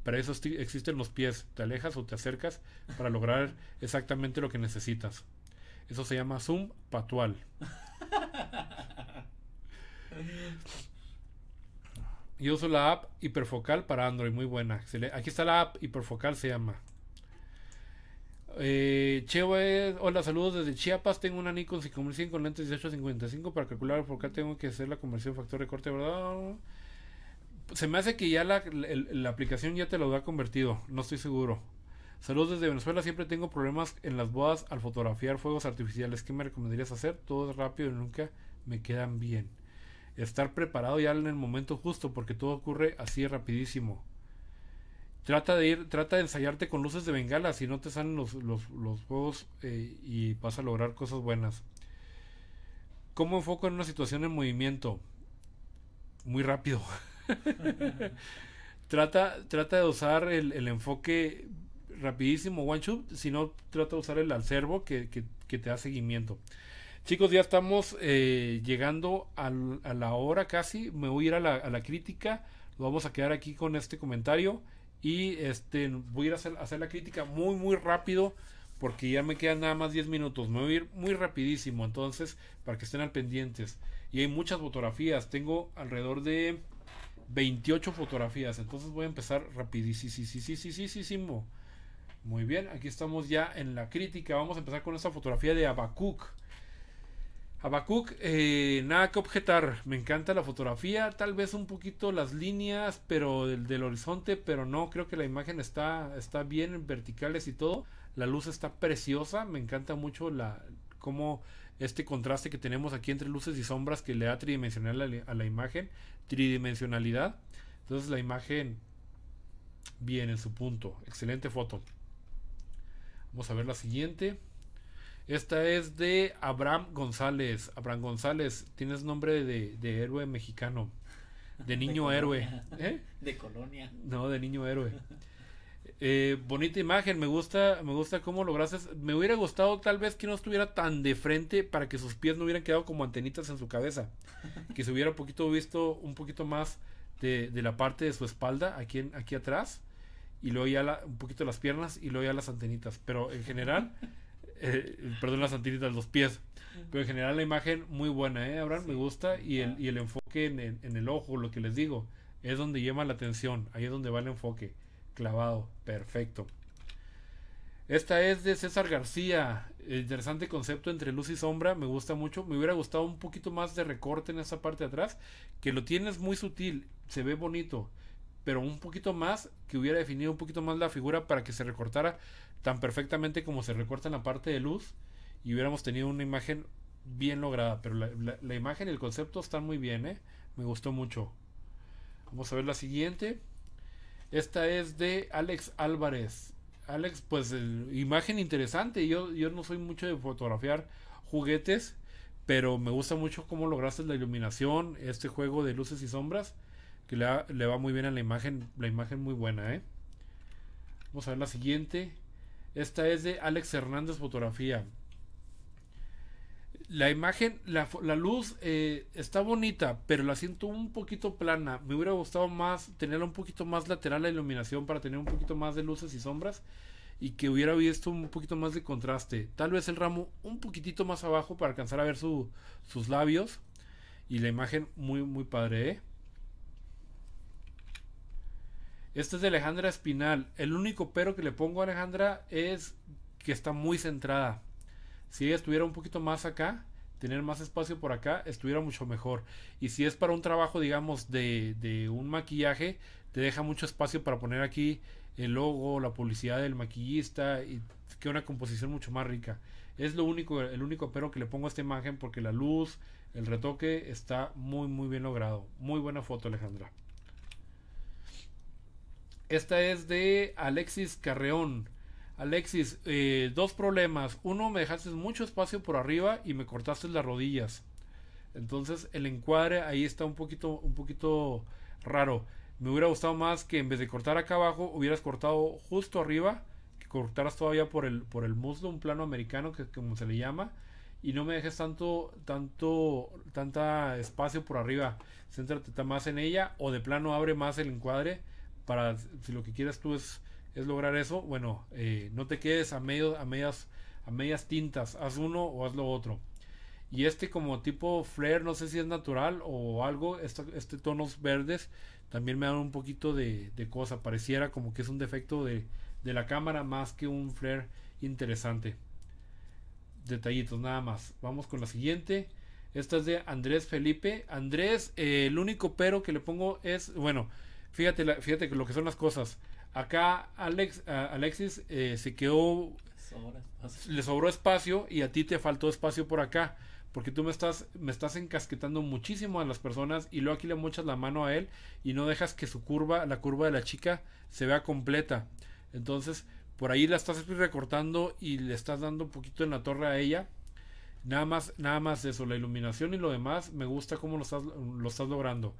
para eso existen los pies. Te alejas o te acercas para lograr exactamente lo que necesitas. Eso se llama zoom patual. Yo uso la app hiperfocal para Android, muy buena. Aquí está la app hiperfocal, se llama. Eh, hola, saludos desde Chiapas. Tengo una Nikon 5100 con lentes 1855 para calcular. Por acá tengo que hacer la conversión factor de corte, ¿verdad? Se me hace que ya la, la aplicación ya te lo ha convertido. No estoy seguro. Saludos desde Venezuela. Siempre tengo problemas en las bodas al fotografiar fuegos artificiales. ¿Qué me recomendarías hacer? Todo es rápido y nunca me quedan bien. Estar preparado ya en el momento justo porque todo ocurre así rapidísimo. Trata de ir, trata de ensayarte con luces de bengala, si no te salen los, los, juegos eh, y vas a lograr cosas buenas. ¿Cómo enfoco en una situación en movimiento? Muy rápido. trata, trata de usar el, enfoque rapidísimo, one shot, si no trata de usar el alcervo que, que, te da seguimiento. Chicos, ya estamos eh, llegando a la hora casi. Me voy a ir a la, crítica. lo vamos a quedar aquí con este comentario. Y este, voy a ir a hacer, la crítica muy, muy rápido porque ya me quedan nada más 10 minutos. Me voy a ir muy rapidísimo, entonces, para que estén al pendientes. Y hay muchas fotografías, tengo alrededor de 28 fotografías, entonces voy a empezar rapidísimo. muy bien, aquí estamos ya en la crítica. Vamos a empezar con esta fotografía de Abacuc Abacuc, eh, nada que objetar. Me encanta la fotografía, tal vez un poquito las líneas, pero del, del, horizonte, pero no, creo que la imagen está, está bien, verticales y todo. La luz está preciosa, me encanta mucho la cómo este contraste que tenemos aquí entre luces y sombras que le da tridimensional a, a la imagen, tridimensionalidad. Entonces la imagen bien en su punto, excelente foto. Vamos a ver la siguiente. Esta es de Abraham González. Abraham González, tienes nombre de, héroe mexicano. De niño héroe. ¿Eh? De colonia. No, de niño héroe. Eh, bonita imagen, me gusta, me gusta cómo lograste. Me hubiera gustado tal vez que no estuviera tan de frente para que sus pies no hubieran quedado como antenitas en su cabeza. Que se hubiera poquito visto un poquito más de, la parte de su espalda, aquí, aquí atrás. Y luego ya un poquito las piernas y luego ya las antenitas. Pero en general... Eh, perdón las antinitas, los pies. Pero en general la imagen muy buena, ¿eh, Abraham? me gusta. Y el, y el enfoque en, el ojo, lo que les digo, es donde llama la atención. Ahí es donde va el enfoque. Clavado. Perfecto. Esta es de César García. Interesante concepto entre luz y sombra. Me gusta mucho. Me hubiera gustado un poquito más de recorte en esa parte de atrás. Que lo tienes muy sutil. Se ve bonito pero un poquito más, que hubiera definido un poquito más la figura para que se recortara tan perfectamente como se recorta en la parte de luz y hubiéramos tenido una imagen bien lograda. Pero la, imagen y el concepto están muy bien, ¿eh? me gustó mucho. Vamos a ver la siguiente. Esta es de Alex Álvarez. Alex, pues eh, imagen interesante. Yo, yo no soy mucho de fotografiar juguetes, pero me gusta mucho cómo lograste la iluminación, este juego de luces y sombras que le, va, muy bien a la imagen, la imagen muy buena, ¿eh? Vamos a ver la siguiente. Esta es de Alex Hernández Fotografía. La imagen, la, luz eh, está bonita, pero la siento un poquito plana. Me hubiera gustado más tenerla un poquito más lateral la iluminación para tener un poquito más de luces y sombras y que hubiera visto un poquito más de contraste. Tal vez el ramo un poquitito más abajo para alcanzar a ver sus labios y la imagen muy muy padre, ¿eh? Este es de Alejandra Espinal. El único pero que le pongo a Alejandra es que está muy centrada. Si ella estuviera un poquito más acá, tener más espacio por acá, estuviera mucho mejor. Y si es para un trabajo, digamos, de, un maquillaje, te deja mucho espacio para poner aquí el logo, la publicidad del maquillista y que una composición mucho más rica. Es lo único, el único pero que le pongo a esta imagen porque la luz, el retoque está muy muy bien logrado. Muy buena foto, Alejandra. Esta es de Alexis Carreón. Alexis, eh, dos problemas. Uno, me dejaste mucho espacio por arriba y me cortaste las rodillas. Entonces el encuadre ahí está un poquito, un poquito raro. Me hubiera gustado más que en vez de cortar acá abajo, hubieras cortado justo arriba, que cortaras todavía por el, por el muslo, un plano americano que como se le llama, y no me dejes tanto, tanto, tanta espacio por arriba. Céntrate más en ella o de plano abre más el encuadre para si lo que quieres tú es, es lograr eso, bueno, eh, no te quedes a, medio, a, medias, a medias tintas, haz uno o haz lo otro. Y este como tipo flare, no sé si es natural o algo, este tonos verdes también me dan un poquito de, cosa, pareciera como que es un defecto de, la cámara más que un flare interesante. Detallitos nada más. Vamos con la siguiente. Esta es de Andrés Felipe. Andrés, eh, el único pero que le pongo es, bueno, Fíjate, la, fíjate lo que son las cosas. Acá Alexis eh, se quedó... Le sobró espacio y a ti te faltó espacio por acá porque tú me estás, me estás encasquetando muchísimo a las personas y luego aquí le muchas la mano a él y no dejas que su curva, la curva de la chica, se vea completa. Entonces, por ahí la estás recortando y le estás dando un poquito en la torre a ella. Nada más, nada más eso, la iluminación y lo demás, me gusta cómo lo estás, lo estás logrando.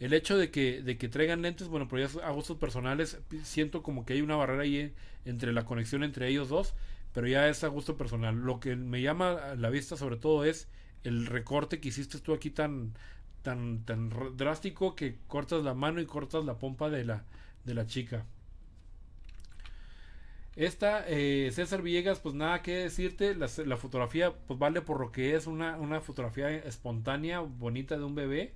El hecho de que, de que traigan lentes, bueno, pero ya a gustos personales, siento como que hay una barrera ahí eh, entre la conexión entre ellos dos, pero ya es a gusto personal. Lo que me llama la vista sobre todo es el recorte que hiciste tú aquí tan, tan, tan drástico que cortas la mano y cortas la pompa de la, de la chica. Esta, eh, César Villegas, pues nada que decirte, la, la, fotografía pues vale por lo que es una, una fotografía espontánea, bonita de un bebé.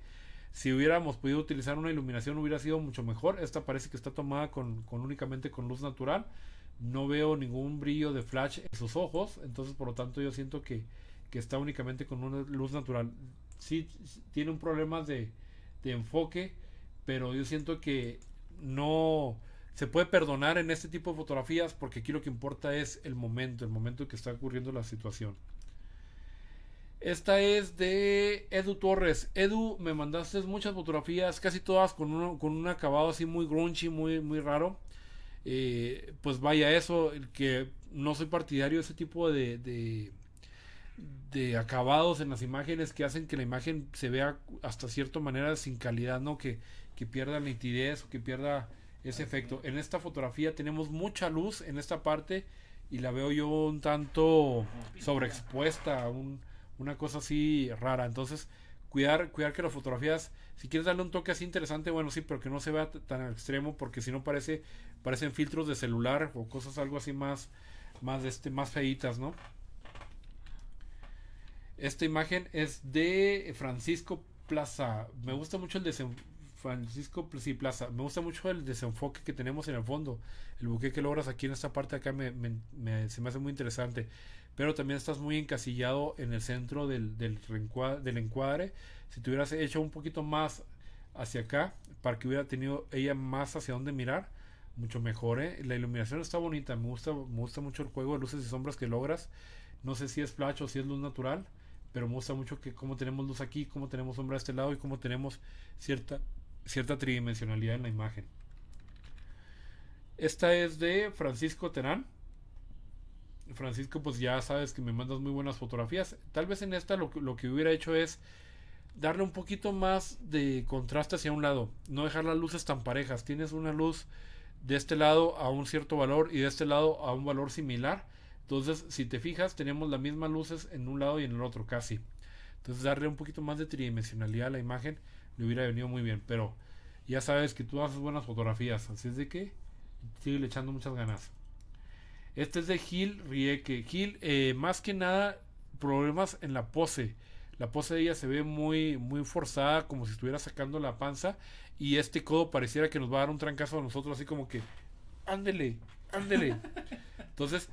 Si hubiéramos podido utilizar una iluminación hubiera sido mucho mejor. Esta parece que está tomada con, únicamente con luz natural. No veo ningún brillo de flash en sus ojos. Entonces, por lo tanto, yo siento que, está únicamente con una luz natural. Sí, tiene un problema de, de enfoque. Pero yo siento que no se puede perdonar en este tipo de fotografías porque aquí lo que importa es el momento, el momento que está ocurriendo la situación. Esta es de Edu Torres. Edu, me mandaste muchas fotografías, casi todas con, uno, con un acabado así muy grunchy, muy, muy raro. Eh, pues vaya eso, que no soy partidario de ese tipo de, de, acabados en las imágenes que hacen que la imagen se vea hasta cierta manera sin calidad, ¿no? Que, que pierda nitidez o que pierda ese efecto. En esta fotografía tenemos mucha luz en esta parte y la veo yo un tanto sobreexpuesta, un, una cosa así rara. Entonces, cuidar, cuidar que las fotografías, si quieres darle un toque así interesante, bueno, sí, pero que no se vea tan al extremo, porque si no parece, parecen filtros de celular o cosas algo así más, más, este, más feitas, ¿no? Esta imagen es de Francisco Plaza. Me gusta mucho el desenfoque. Francisco Plaza. Me gusta mucho el desenfoque que tenemos en el fondo. El buque que logras aquí en esta parte acá me, se me hace muy interesante pero también estás muy encasillado en el centro del, del, encuadre. Si te hubieras hecho un poquito más hacia acá, para que hubiera tenido ella más hacia dónde mirar, mucho mejor. ¿eh? La iluminación está bonita, me gusta, gusta mucho el juego de luces y sombras que logras. No sé si es flash o si es luz natural, pero me gusta mucho que cómo tenemos luz aquí, cómo tenemos sombra a este lado y cómo tenemos cierta, cierta tridimensionalidad en la imagen. Esta es de Francisco Terán. Francisco, pues ya sabes que me mandas muy buenas fotografías. Tal vez en esta lo, que hubiera hecho es darle un poquito más de contraste hacia un lado, no dejar las luces tan parejas. Tienes una luz de este lado a un cierto valor y de este lado a un valor similar. Entonces, si te fijas, tenemos las mismas luces en un lado y en el otro casi. Entonces, darle un poquito más de tridimensionalidad a la imagen le hubiera venido muy bien. Pero ya sabes que tú haces buenas fotografías, así es de que sigue echando muchas ganas. Este es de Gil Rieke. Gil, eh, más que nada, problemas en la pose. La pose de ella se ve muy, muy forzada, como si estuviera sacando la panza. Y este codo pareciera que nos va a dar un trancazo a nosotros, así como que, ándele, ándele. Entonces,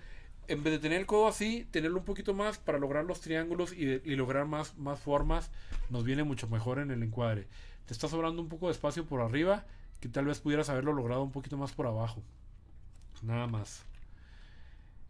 en vez de tener el codo así, tenerlo un poquito más para lograr los triángulos y, lograr más, más formas, nos viene mucho mejor en el encuadre. Te está sobrando un poco de espacio por arriba, que tal vez pudieras haberlo logrado un poquito más por abajo. Nada más.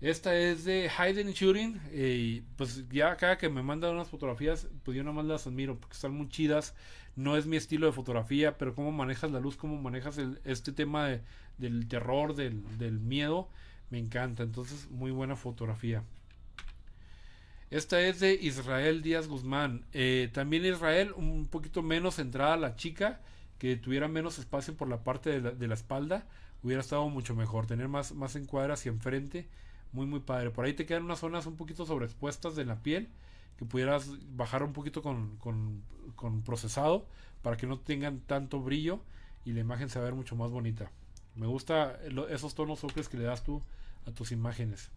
Esta es de Hayden Shooting. Eh, pues ya cada que me mandan unas fotografías, pues yo nada más las admiro porque están muy chidas. No es mi estilo de fotografía, pero cómo manejas la luz, cómo manejas este tema del terror, del, miedo, me encanta. Entonces, muy buena fotografía. Esta es de Israel Díaz Guzmán. Eh, también Israel, un poquito menos centrada la chica, que tuviera menos espacio por la parte de la, espalda, hubiera estado mucho mejor. Tener más, más encuadras y enfrente muy, muy padre. Por ahí te quedan unas zonas un poquito sobreexpuestas de la piel que pudieras bajar un poquito con, con, procesado para que no tengan tanto brillo y la imagen se va mucho más bonita. Me gusta esos tonos ocres que le das tú a tus imágenes.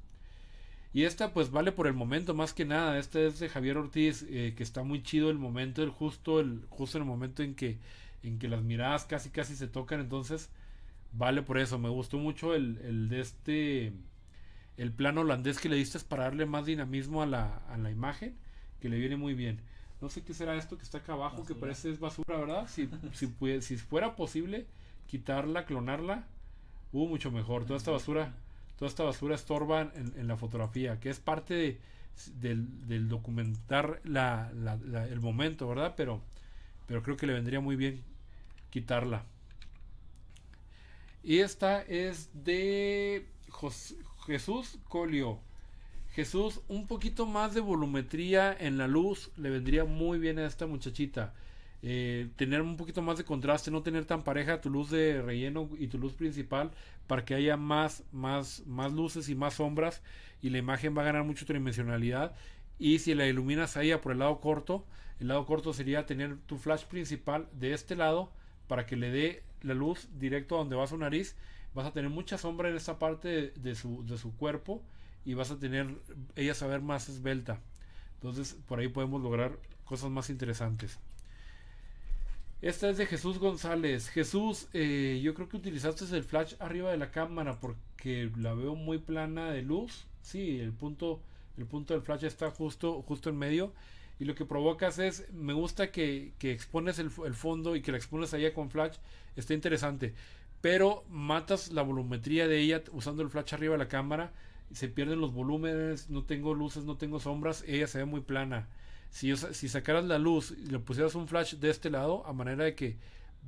Y esta pues vale por el momento más que nada. esta es de Javier Ortiz eh, que está muy chido el momento, el justo, el justo el momento en que en que las miradas casi casi se tocan. Entonces vale por eso. Me gustó mucho el, el de este el plano holandés que le diste es para darle más dinamismo a la, imagen, que le viene muy bien. No sé qué será esto que está acá abajo, que parece es basura, ¿verdad? Si, si, si fuera posible quitarla, clonarla, uh, mucho mejor. Toda esta basura, toda esta basura estorba en, la fotografía, que es parte del, documentar el momento, ¿verdad? Pero, pero creo que le vendría muy bien quitarla. Y esta es de José, Jesús Colio. Jesús, un poquito más de volumetría en la luz le vendría muy bien a esta muchachita. Eh, tener un poquito más de contraste, no tener tan pareja tu luz de relleno y tu luz principal para que haya más, más, más luces y más sombras y la imagen va a ganar mucho tridimensionalidad. Y si la iluminas ahí por el lado corto, el lado corto sería tener tu flash principal de este lado para que le dé la luz directo a donde va su nariz vas a tener mucha sombra en esta parte de, su, cuerpo y vas a tener, ella saber más esbelta. Entonces, por ahí podemos lograr cosas más interesantes. Esta es de Jesús González. Jesús, eh, yo creo que utilizaste el flash arriba de la cámara porque la veo muy plana de luz. Sí, el punto, el punto del flash está justo, justo en medio. Y lo que provocas es, me gusta que, expones el, el, fondo y que la expones allá con flash. Está interesante pero matas la volumetría de ella usando el flash arriba de la cámara, se pierden los volúmenes, no tengo luces, no tengo sombras, ella se ve muy plana. Si, sacaras la luz y le pusieras un flash de este lado, a manera de que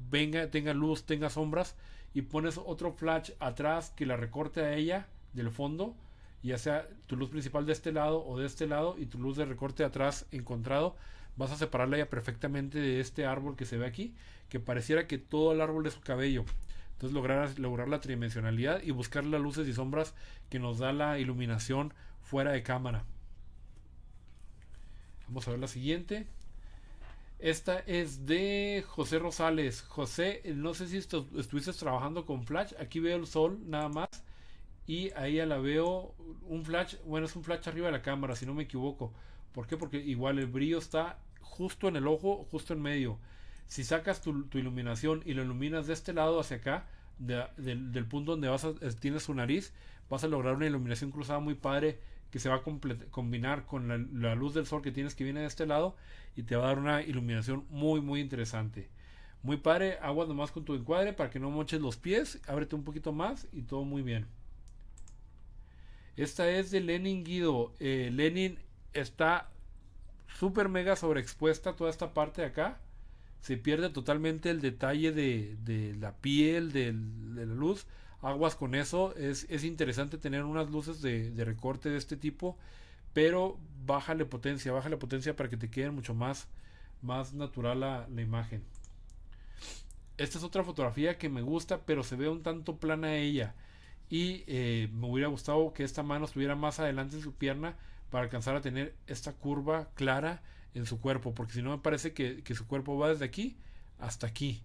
venga, tenga luz, tenga sombras, y pones otro flash atrás que la recorte a ella del fondo, ya sea tu luz principal de este lado o de este lado, y tu luz de recorte atrás encontrado, vas a separarla ya perfectamente de este árbol que se ve aquí, que pareciera que todo el árbol es su cabello. Entonces lograr, lograr la tridimensionalidad y buscar las luces y sombras que nos da la iluminación fuera de cámara. Vamos a ver la siguiente. Esta es de José Rosales. José, no sé si estuviste trabajando con flash. Aquí veo el sol nada más. Y ahí ya la veo un flash. Bueno, es un flash arriba de la cámara, si no me equivoco. ¿Por qué? Porque igual el brillo está justo en el ojo, justo en medio si sacas tu, iluminación y lo iluminas de este lado hacia acá, del punto donde vas tienes su nariz, vas a lograr una iluminación cruzada muy padre que se va a combinar con la, luz del sol que tienes que viene de este lado y te va a dar una iluminación muy muy interesante. Muy padre, agua nomás con tu encuadre para que no moches los pies, ábrete un poquito más y todo muy bien. Esta es de Lenin Guido. Eh, Lenin está súper mega sobreexpuesta toda esta parte de acá se pierde totalmente el detalle de, la piel, de, la luz. Aguas con eso, es, es interesante tener unas luces de, recorte de este tipo, pero bájale potencia, bájale potencia para que te quede mucho más, más natural la, la imagen. Esta es otra fotografía que me gusta, pero se ve un tanto plana ella. Y eh, me hubiera gustado que esta mano estuviera más adelante de su pierna para alcanzar a tener esta curva clara en su cuerpo, porque si no me parece que, su cuerpo va desde aquí hasta aquí.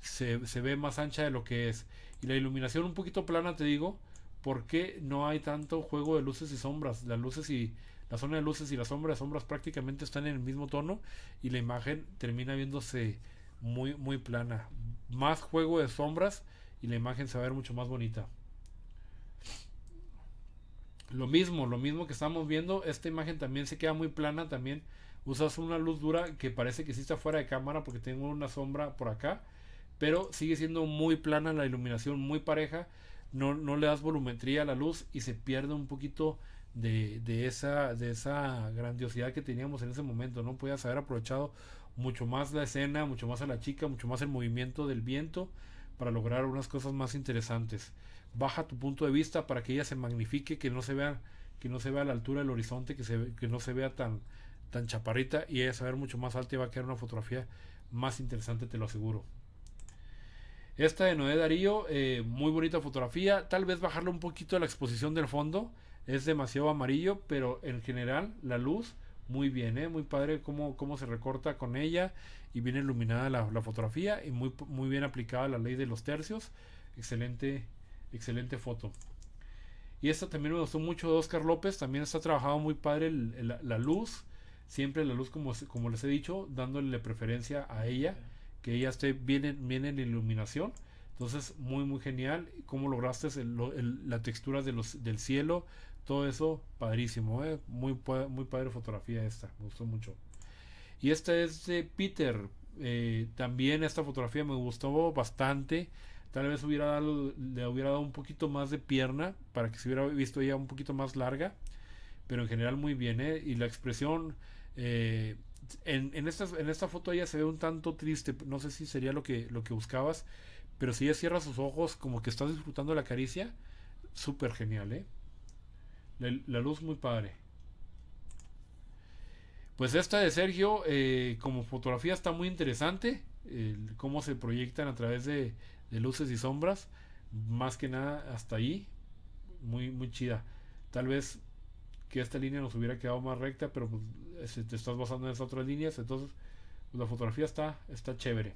Se, ve más ancha de lo que es. Y la iluminación un poquito plana, te digo, porque no hay tanto juego de luces y sombras. Las luces y la zona de luces y las sombras, sombras prácticamente están en el mismo tono y la imagen termina viéndose muy, muy plana. Más juego de sombras y la imagen se va a ver mucho más bonita. Lo mismo, lo mismo que estamos viendo, esta imagen también se queda muy plana, también usas una luz dura que parece que sí está fuera de cámara porque tengo una sombra por acá, pero sigue siendo muy plana la iluminación, muy pareja, no, no le das volumetría a la luz y se pierde un poquito de, de, esa, de esa grandiosidad que teníamos en ese momento, ¿no? Podías haber aprovechado mucho más la escena, mucho más a la chica, mucho más el movimiento del viento para lograr unas cosas más interesantes. Baja tu punto de vista para que ella se magnifique, que no se vea, que no se vea a la altura del horizonte, que, se, que no se vea tan, tan chaparrita y a ver mucho más alta y va a quedar una fotografía más interesante, te lo aseguro. Esta de Noé Darío, eh, muy bonita fotografía. Tal vez bajarle un poquito la exposición del fondo. Es demasiado amarillo, pero en general la luz, muy bien, ¿eh? muy padre cómo, cómo se recorta con ella y bien iluminada la, fotografía y muy, muy bien aplicada la ley de los tercios. Excelente, excelente foto. Y esta también me gustó mucho de Oscar López. También está trabajado muy padre la luz siempre la luz, como, como les he dicho, dándole preferencia a ella, que ella esté bien en, la iluminación. Entonces, muy, muy genial. Cómo lograste la textura de los, del cielo, todo eso, padrísimo. ¿eh? Muy, muy padre fotografía esta, me gustó mucho. Y esta es de Peter. Eh, también esta fotografía me gustó bastante. Tal vez hubiera le hubiera dado un poquito más de pierna para que se hubiera visto ella un poquito más larga. Pero en general muy bien. ¿eh? Y la expresión, eh, en, esta, en esta foto ella se ve un tanto triste, no sé si sería lo que, lo que buscabas, pero si ella cierra sus ojos como que está disfrutando la caricia, súper genial, ¿eh? La, luz muy padre. Pues esta de Sergio, eh, como fotografía está muy interesante, cómo se proyectan a través de, luces y sombras, más que nada hasta ahí, muy, muy chida. Tal vez que esta línea nos hubiera quedado más recta, pero pues si te estás basando en esas otras líneas, entonces la fotografía está, está chévere.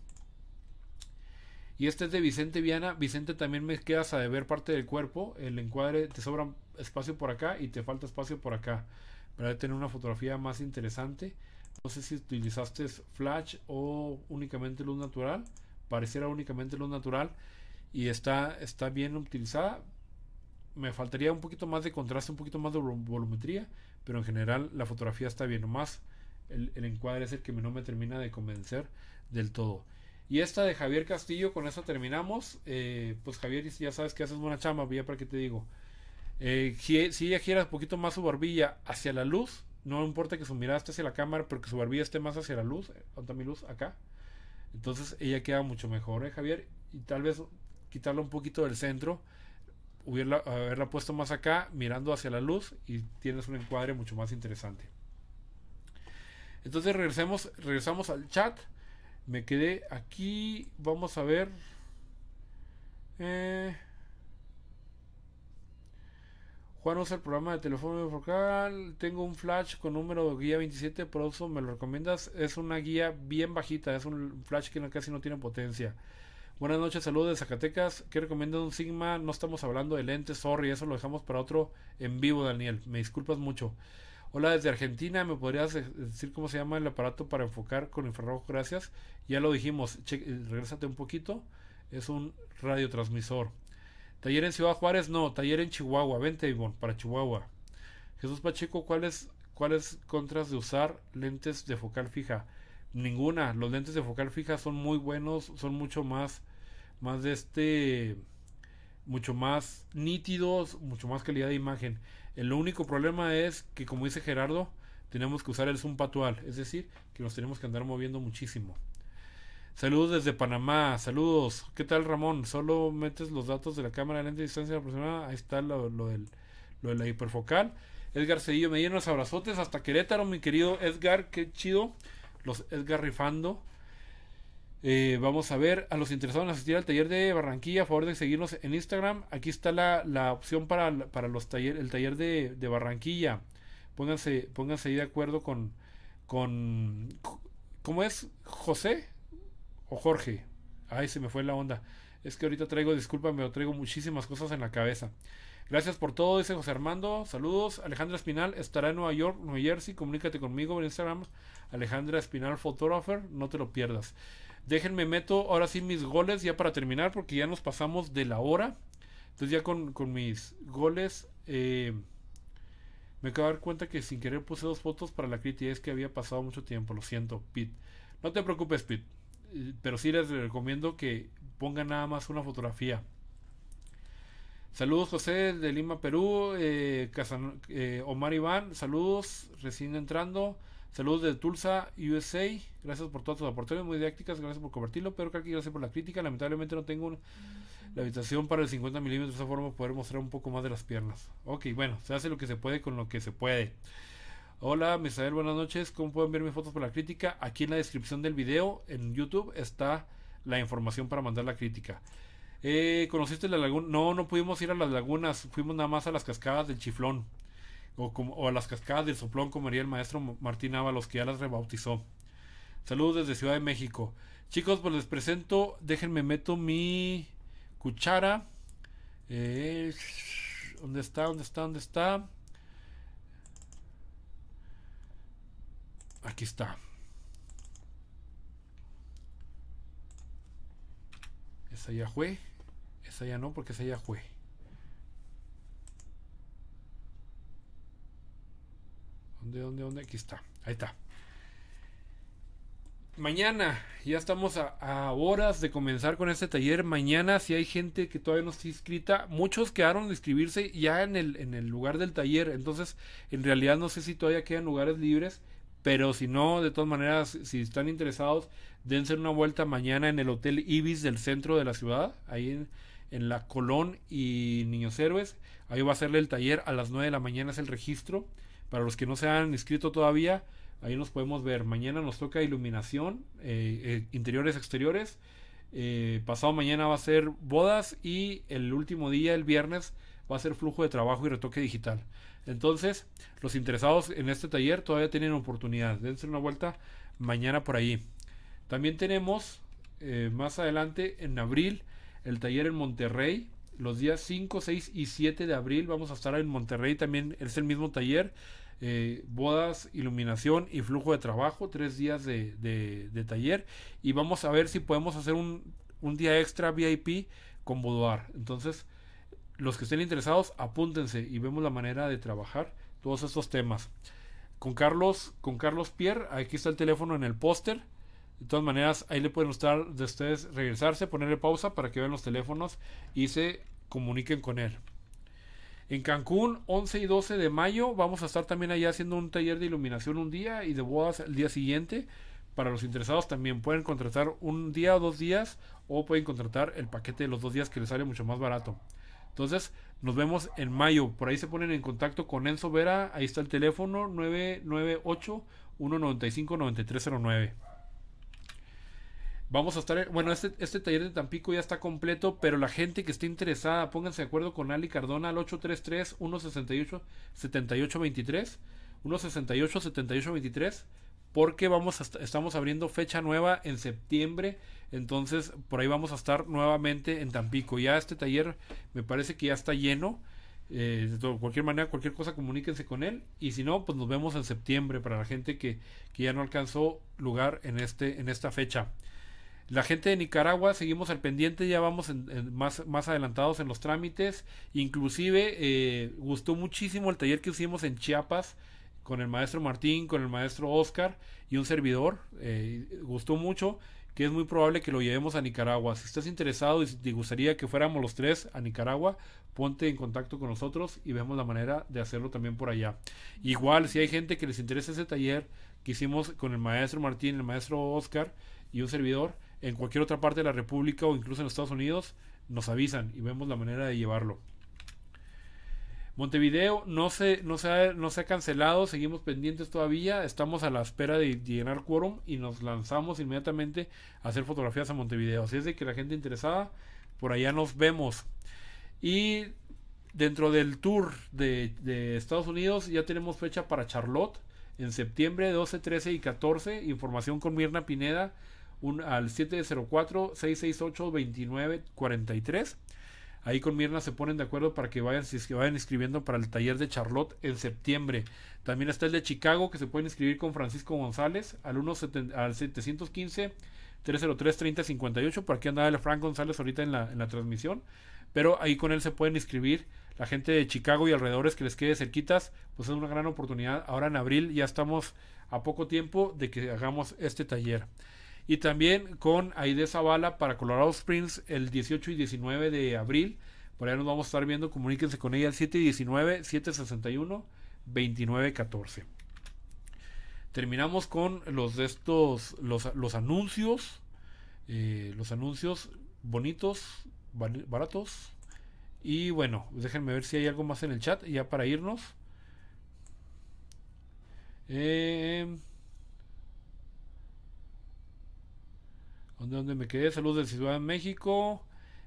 Y este es de Vicente Viana. Vicente también me quedas a deber parte del cuerpo. El encuadre te sobra espacio por acá y te falta espacio por acá. Para tener una fotografía más interesante. No sé si utilizaste flash o únicamente luz natural. Pareciera únicamente luz natural. Y está, está bien utilizada. Me faltaría un poquito más de contraste, un poquito más de volumetría pero en general la fotografía está bien, más el, encuadre es el que no me termina de convencer del todo. Y esta de Javier Castillo, con eso terminamos. Eh, pues Javier, ya sabes que haces buena chamba, ya para qué te digo. Eh, si, ella gira un poquito más su barbilla hacia la luz, no importa que su mirada esté hacia la cámara, pero que su barbilla esté más hacia la luz, eh, mi luz, acá. Entonces ella queda mucho mejor, ¿eh, Javier? Y tal vez quitarla un poquito del centro hubiera, haberla puesto más acá, mirando hacia la luz y tienes un encuadre mucho más interesante. Entonces regresemos, regresamos al chat. Me quedé aquí. Vamos a ver. Eh, Juan usa el programa de teléfono focal. Tengo un flash con número guía 27 eso ¿me lo recomiendas? Es una guía bien bajita, es un flash que casi no tiene potencia. Buenas noches, saludos de Zacatecas. ¿Qué recomiendan un Sigma? No estamos hablando de lentes, sorry, eso lo dejamos para otro en vivo, Daniel. Me disculpas mucho. Hola desde Argentina, ¿me podrías eh, decir cómo se llama el aparato para enfocar con infrarrojo? Gracias. Ya lo dijimos, Regresate eh, regrésate un poquito. Es un radiotransmisor. Taller en Ciudad Juárez, no, taller en Chihuahua. Vente, Ivonne, para Chihuahua. Jesús Pacheco, ¿cuáles cuáles contras de usar lentes de focal fija? Ninguna. Los lentes de focal fija son muy buenos, son mucho más, más de este, mucho más nítidos, mucho más calidad de imagen. El único problema es que, como dice Gerardo, tenemos que usar el zoom patual, es decir, que nos tenemos que andar moviendo muchísimo. Saludos desde Panamá, saludos. ¿Qué tal Ramón? Solo metes los datos de la cámara de lente de distancia aproximada, ahí está lo, lo, del, lo de la hiperfocal. Edgar Cedillo, me dieron los abrazotes hasta Querétaro, mi querido Edgar, qué chido los Edgar Rifando. Eh, vamos a ver a los interesados en asistir al taller de Barranquilla, a favor de seguirnos en Instagram. Aquí está la, la opción para, para los el taller de, de, Barranquilla. Pónganse, pónganse ahí de acuerdo con, con... ¿Cómo es? ¿José o Jorge? Ay, se me fue la onda. Es que ahorita traigo, discúlpame, traigo muchísimas cosas en la cabeza. Gracias por todo, dice José Armando. Saludos. Alejandra Espinal estará en Nueva York, Nueva Jersey. Comunícate conmigo en Instagram. Alejandra Espinal Photographer. No te lo pierdas. Déjenme meto ahora sí mis goles ya para terminar porque ya nos pasamos de la hora. Entonces ya con, mis goles eh, me acabo de dar cuenta que sin querer puse dos fotos para la crítica. Es que había pasado mucho tiempo. Lo siento, Pete. No te preocupes, Pete. Eh, pero sí les recomiendo que pongan nada más una fotografía Saludos José de Lima, Perú. Eh, eh, Omar Iván, saludos. Recién entrando. Saludos de Tulsa, USA. Gracias por todos tus aportes, muy didácticas. Gracias por compartirlo. Pero que gracias por la crítica. Lamentablemente no tengo la habitación para el 50 milímetros. De esa forma poder mostrar un poco más de las piernas. Ok, bueno, se hace lo que se puede con lo que se puede. Hola, Misael, buenas noches. ¿Cómo pueden ver mis fotos para la crítica? Aquí en la descripción del video en YouTube está la información para mandar la crítica. Eh, ¿Conociste la laguna? No, no pudimos ir a las lagunas, fuimos nada más a las cascadas del Chiflón o, a las cascadas del Soplón, como haría el maestro Martín Ábalos, que ya las rebautizó. Saludos desde Ciudad de México. Chicos, pues les presento, déjenme meto mi cuchara. Eh, ¿Dónde está? ¿Dónde está? ¿Dónde está? Aquí está. Esa ya fue. Esa ya no, porque esa ya fue. ¿Dónde, dónde, dónde? Aquí está. Ahí está. Mañana, ya estamos a, horas de comenzar con este taller. Mañana, si hay gente que todavía no está inscrita, muchos quedaron de inscribirse ya en el, en el lugar del taller. Entonces, en realidad no sé si todavía quedan lugares libres. Pero si no, de todas maneras, si están interesados, dense una vuelta mañana en el Hotel Ibis del centro de la ciudad. Ahí en, en la Colón y Niños Héroes. Ahí va a hacerle el taller a las 9 de la mañana es el registro. Para los que no se han inscrito todavía, ahí nos podemos ver. Mañana nos toca iluminación, eh, eh, interiores, exteriores. Eh, pasado mañana va a ser bodas y el último día, el viernes, va a ser flujo de trabajo y retoque digital. Entonces, los interesados en este taller todavía tienen oportunidad. Dense una vuelta mañana por ahí. También tenemos más adelante en abril el taller en Monterrey. Los días 5, 6 y 7 de abril vamos a estar en Monterrey también. Es el mismo taller. Eh, bodas, iluminación y flujo de trabajo. Tres días de, taller. Y vamos a ver si podemos hacer un, día extra VIP con Boudoir. Entonces, los que estén interesados, apúntense y vemos la manera de trabajar todos estos temas. Con Carlos, con Carlos Pierre, aquí está el teléfono en el póster. De todas maneras, ahí le pueden gustar de ustedes regresarse, ponerle pausa para que vean los teléfonos y se comuniquen con él. En Cancún, 11 y 12 de mayo, vamos a estar también allá haciendo un taller de iluminación un día y de bodas el día siguiente. Para los interesados también pueden contratar un día o dos días o pueden contratar el paquete de los dos días que les sale mucho más barato. Entonces, nos vemos en mayo. Por ahí se ponen en contacto con Enzo Vera. Ahí está el teléfono 998 195 9309. Vamos a estar, bueno, este, este taller de Tampico ya está completo, pero la gente que esté interesada, pónganse de acuerdo con Ali Cardona al 833-168-7823, 168-7823, porque vamos a, estamos abriendo fecha nueva en septiembre, entonces por ahí vamos a estar nuevamente en Tampico. Ya este taller me parece que ya está lleno, eh, de cualquier manera, cualquier cosa, comuníquense con él. Y si no, pues nos vemos en septiembre para la gente que, que ya no alcanzó lugar en, este, en esta fecha. La gente de Nicaragua seguimos al pendiente, ya vamos más, más, adelantados en los trámites. Inclusive eh, gustó muchísimo el taller que hicimos en Chiapas con el maestro Martín, con el maestro Oscar y un servidor. Eh, gustó mucho que es muy probable que lo llevemos a Nicaragua. Si estás interesado y te gustaría que fuéramos los tres a Nicaragua, ponte en contacto con nosotros y vemos la manera de hacerlo también por allá. Igual, si hay gente que les interesa ese taller que hicimos con el maestro Martín, el maestro Oscar y un servidor, en cualquier otra parte de la República o incluso en los Estados Unidos, nos avisan y vemos la manera de llevarlo. Montevideo no se, no ha, no se cancelado, seguimos pendientes todavía, estamos a la espera de llenar quórum y nos lanzamos inmediatamente a hacer fotografías a Montevideo. Así es de que la gente interesada, por allá nos vemos. Y dentro del tour de, de Estados Unidos ya tenemos fecha para Charlotte en septiembre 12, 13 y 14. Información con Mirna Pineda al 704-668-2943. Ahí con Mirna se ponen de acuerdo para que vayan, si vayan inscribiendo para el taller de Charlotte en septiembre. También está el de Chicago, que se pueden inscribir con Francisco González al, 715 303 3058. Por aquí anda el Frank González ahorita en la, en la transmisión. Pero ahí con él se pueden inscribir. La gente de Chicago y alrededores que les quede cerquitas, pues es una gran oportunidad. Ahora en abril ya estamos a poco tiempo de que hagamos este taller. Y también con Aide Zavala para Colorado Springs el 18 y 19 de abril. Por ahí nos vamos a estar viendo. Comuníquense con ella al 719-761-2914. Terminamos con los de estos, los, anuncios. Eh, los anuncios bonitos, baratos. Y bueno, déjenme ver si hay algo más en el chat ya para irnos. Eh, donde me quedé? Saludos de Ciudad de México.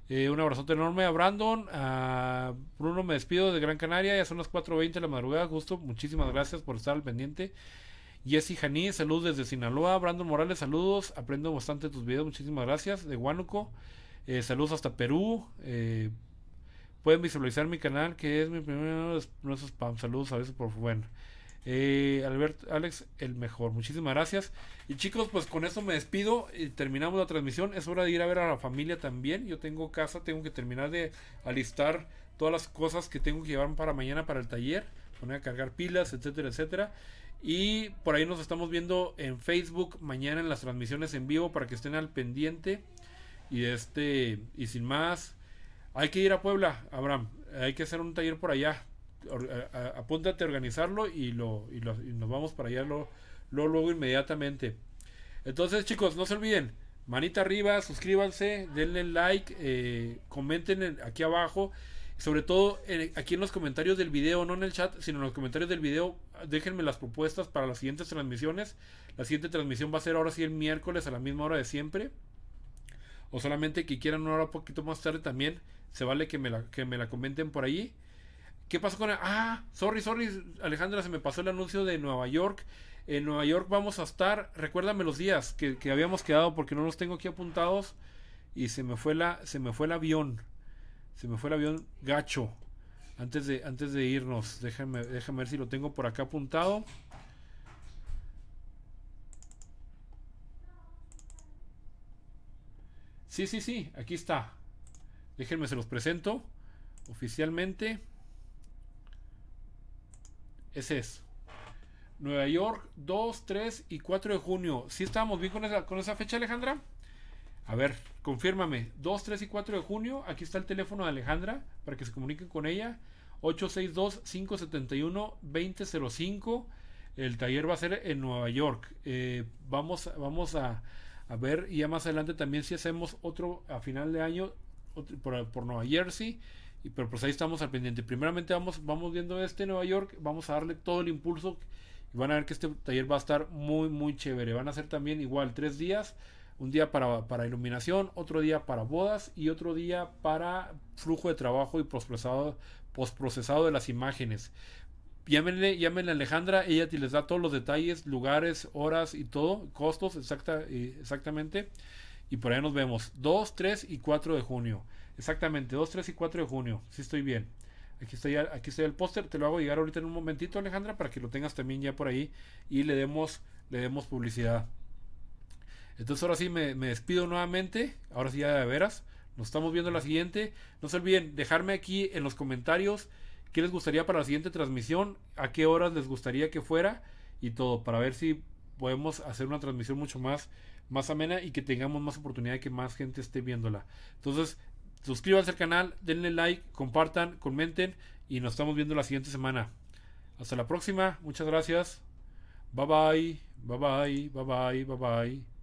Eh, un abrazote enorme a Brandon. A Bruno, me despido de Gran Canaria. Ya son las 4.20 de la madrugada. Justo, muchísimas gracias por estar al pendiente. Jesse Janí, saludos desde Sinaloa. Brandon Morales, saludos. Aprendo bastante tus videos. Muchísimas gracias. De Huánuco. Eh, saludos hasta Perú. Eh, pueden visualizar mi canal, que es mi primer. No es spam. Saludos a veces por. Bueno. Eh, Albert, Alex, el mejor. Muchísimas gracias. Y chicos, pues con eso me despido. Y terminamos la transmisión. Es hora de ir a ver a la familia también. Yo tengo casa, tengo que terminar de alistar todas las cosas que tengo que llevar para mañana para el taller. Poner a cargar pilas, etcétera, etcétera. Y por ahí nos estamos viendo en Facebook mañana en las transmisiones en vivo para que estén al pendiente. Y este, y sin más, hay que ir a Puebla, Abraham. Hay que hacer un taller por allá eh, eh, apúntate a organizarlo y, lo, y, nos vamos para allá lo, luego inmediatamente. Entonces chicos, no se olviden, manita arriba, suscríbanse, denle like, eh, comenten aquí abajo. Sobre todo aquí en los comentarios del video, no en el chat, sino en los comentarios del video, déjenme las propuestas para las siguientes transmisiones. La siguiente transmisión va a ser ahora sí el miércoles a la misma hora de siempre o solamente que quieran una hora un poquito más tarde también, se vale que me la, que me la comenten por ahí. ¿Qué pasó con.? El... Ah, sorry, sorry, Alejandra, se me pasó el anuncio de Nueva York. En Nueva York vamos a estar. Recuérdame los días que, habíamos quedado porque no los tengo aquí apuntados. Y se me fue la, se me fue el avión. Se me fue el avión gacho. Antes de, antes de irnos, déjame, déjame ver si lo tengo por acá apuntado. Sí, sí, sí, aquí está. Déjenme se los presento oficialmente. Ese es. Nueva York, 2, 3 y 4 de junio. ¿Sí estábamos bien con esa, fecha, Alejandra? A ver, confírmame. 2, 3 y 4 de junio. Aquí está el teléfono de Alejandra para que se comuniquen con ella. 862-571-2005. El taller va a ser en Nueva York. Eh, vamos a, ver y ya más adelante también si hacemos otro a final de año por, por Nueva Jersey pero pues ahí estamos al pendiente. Primeramente vamos, vamos viendo este Nueva York, vamos a darle todo el impulso y van a ver que este taller va a estar muy, muy chévere. Van a ser también igual tres días. Un día para, para iluminación, otro día para bodas y otro día para flujo de trabajo y posprocesado de las imágenes. Llámenle, llámenle a Alejandra, ella ti les da todos los detalles, lugares, horas y todo, costos exacta, eh, exactamente. Y por ahí nos vemos 2, 3 y 4 de junio. Exactamente, 2, 3 y 4 de junio. Si estoy bien. Aquí estoy, aquí el póster. Te lo hago llegar ahorita en un momentito, Alejandra, para que lo tengas también ya por ahí y le demos, le demos publicidad. Entonces ahora sí me, despido nuevamente. Ahora sí ya de veras. Nos estamos viendo la siguiente. No se olviden dejarme aquí en los comentarios qué les gustaría para la siguiente transmisión, a qué horas les gustaría que fuera y todo, para ver si podemos hacer una transmisión mucho más, más amena y que tengamos más oportunidad de que más gente esté viéndola. Entonces, Suscríbanse al canal, denle like, compartan, comenten y nos estamos viendo la siguiente semana. Hasta la próxima, muchas gracias. Bye bye, bye bye, bye bye, bye bye.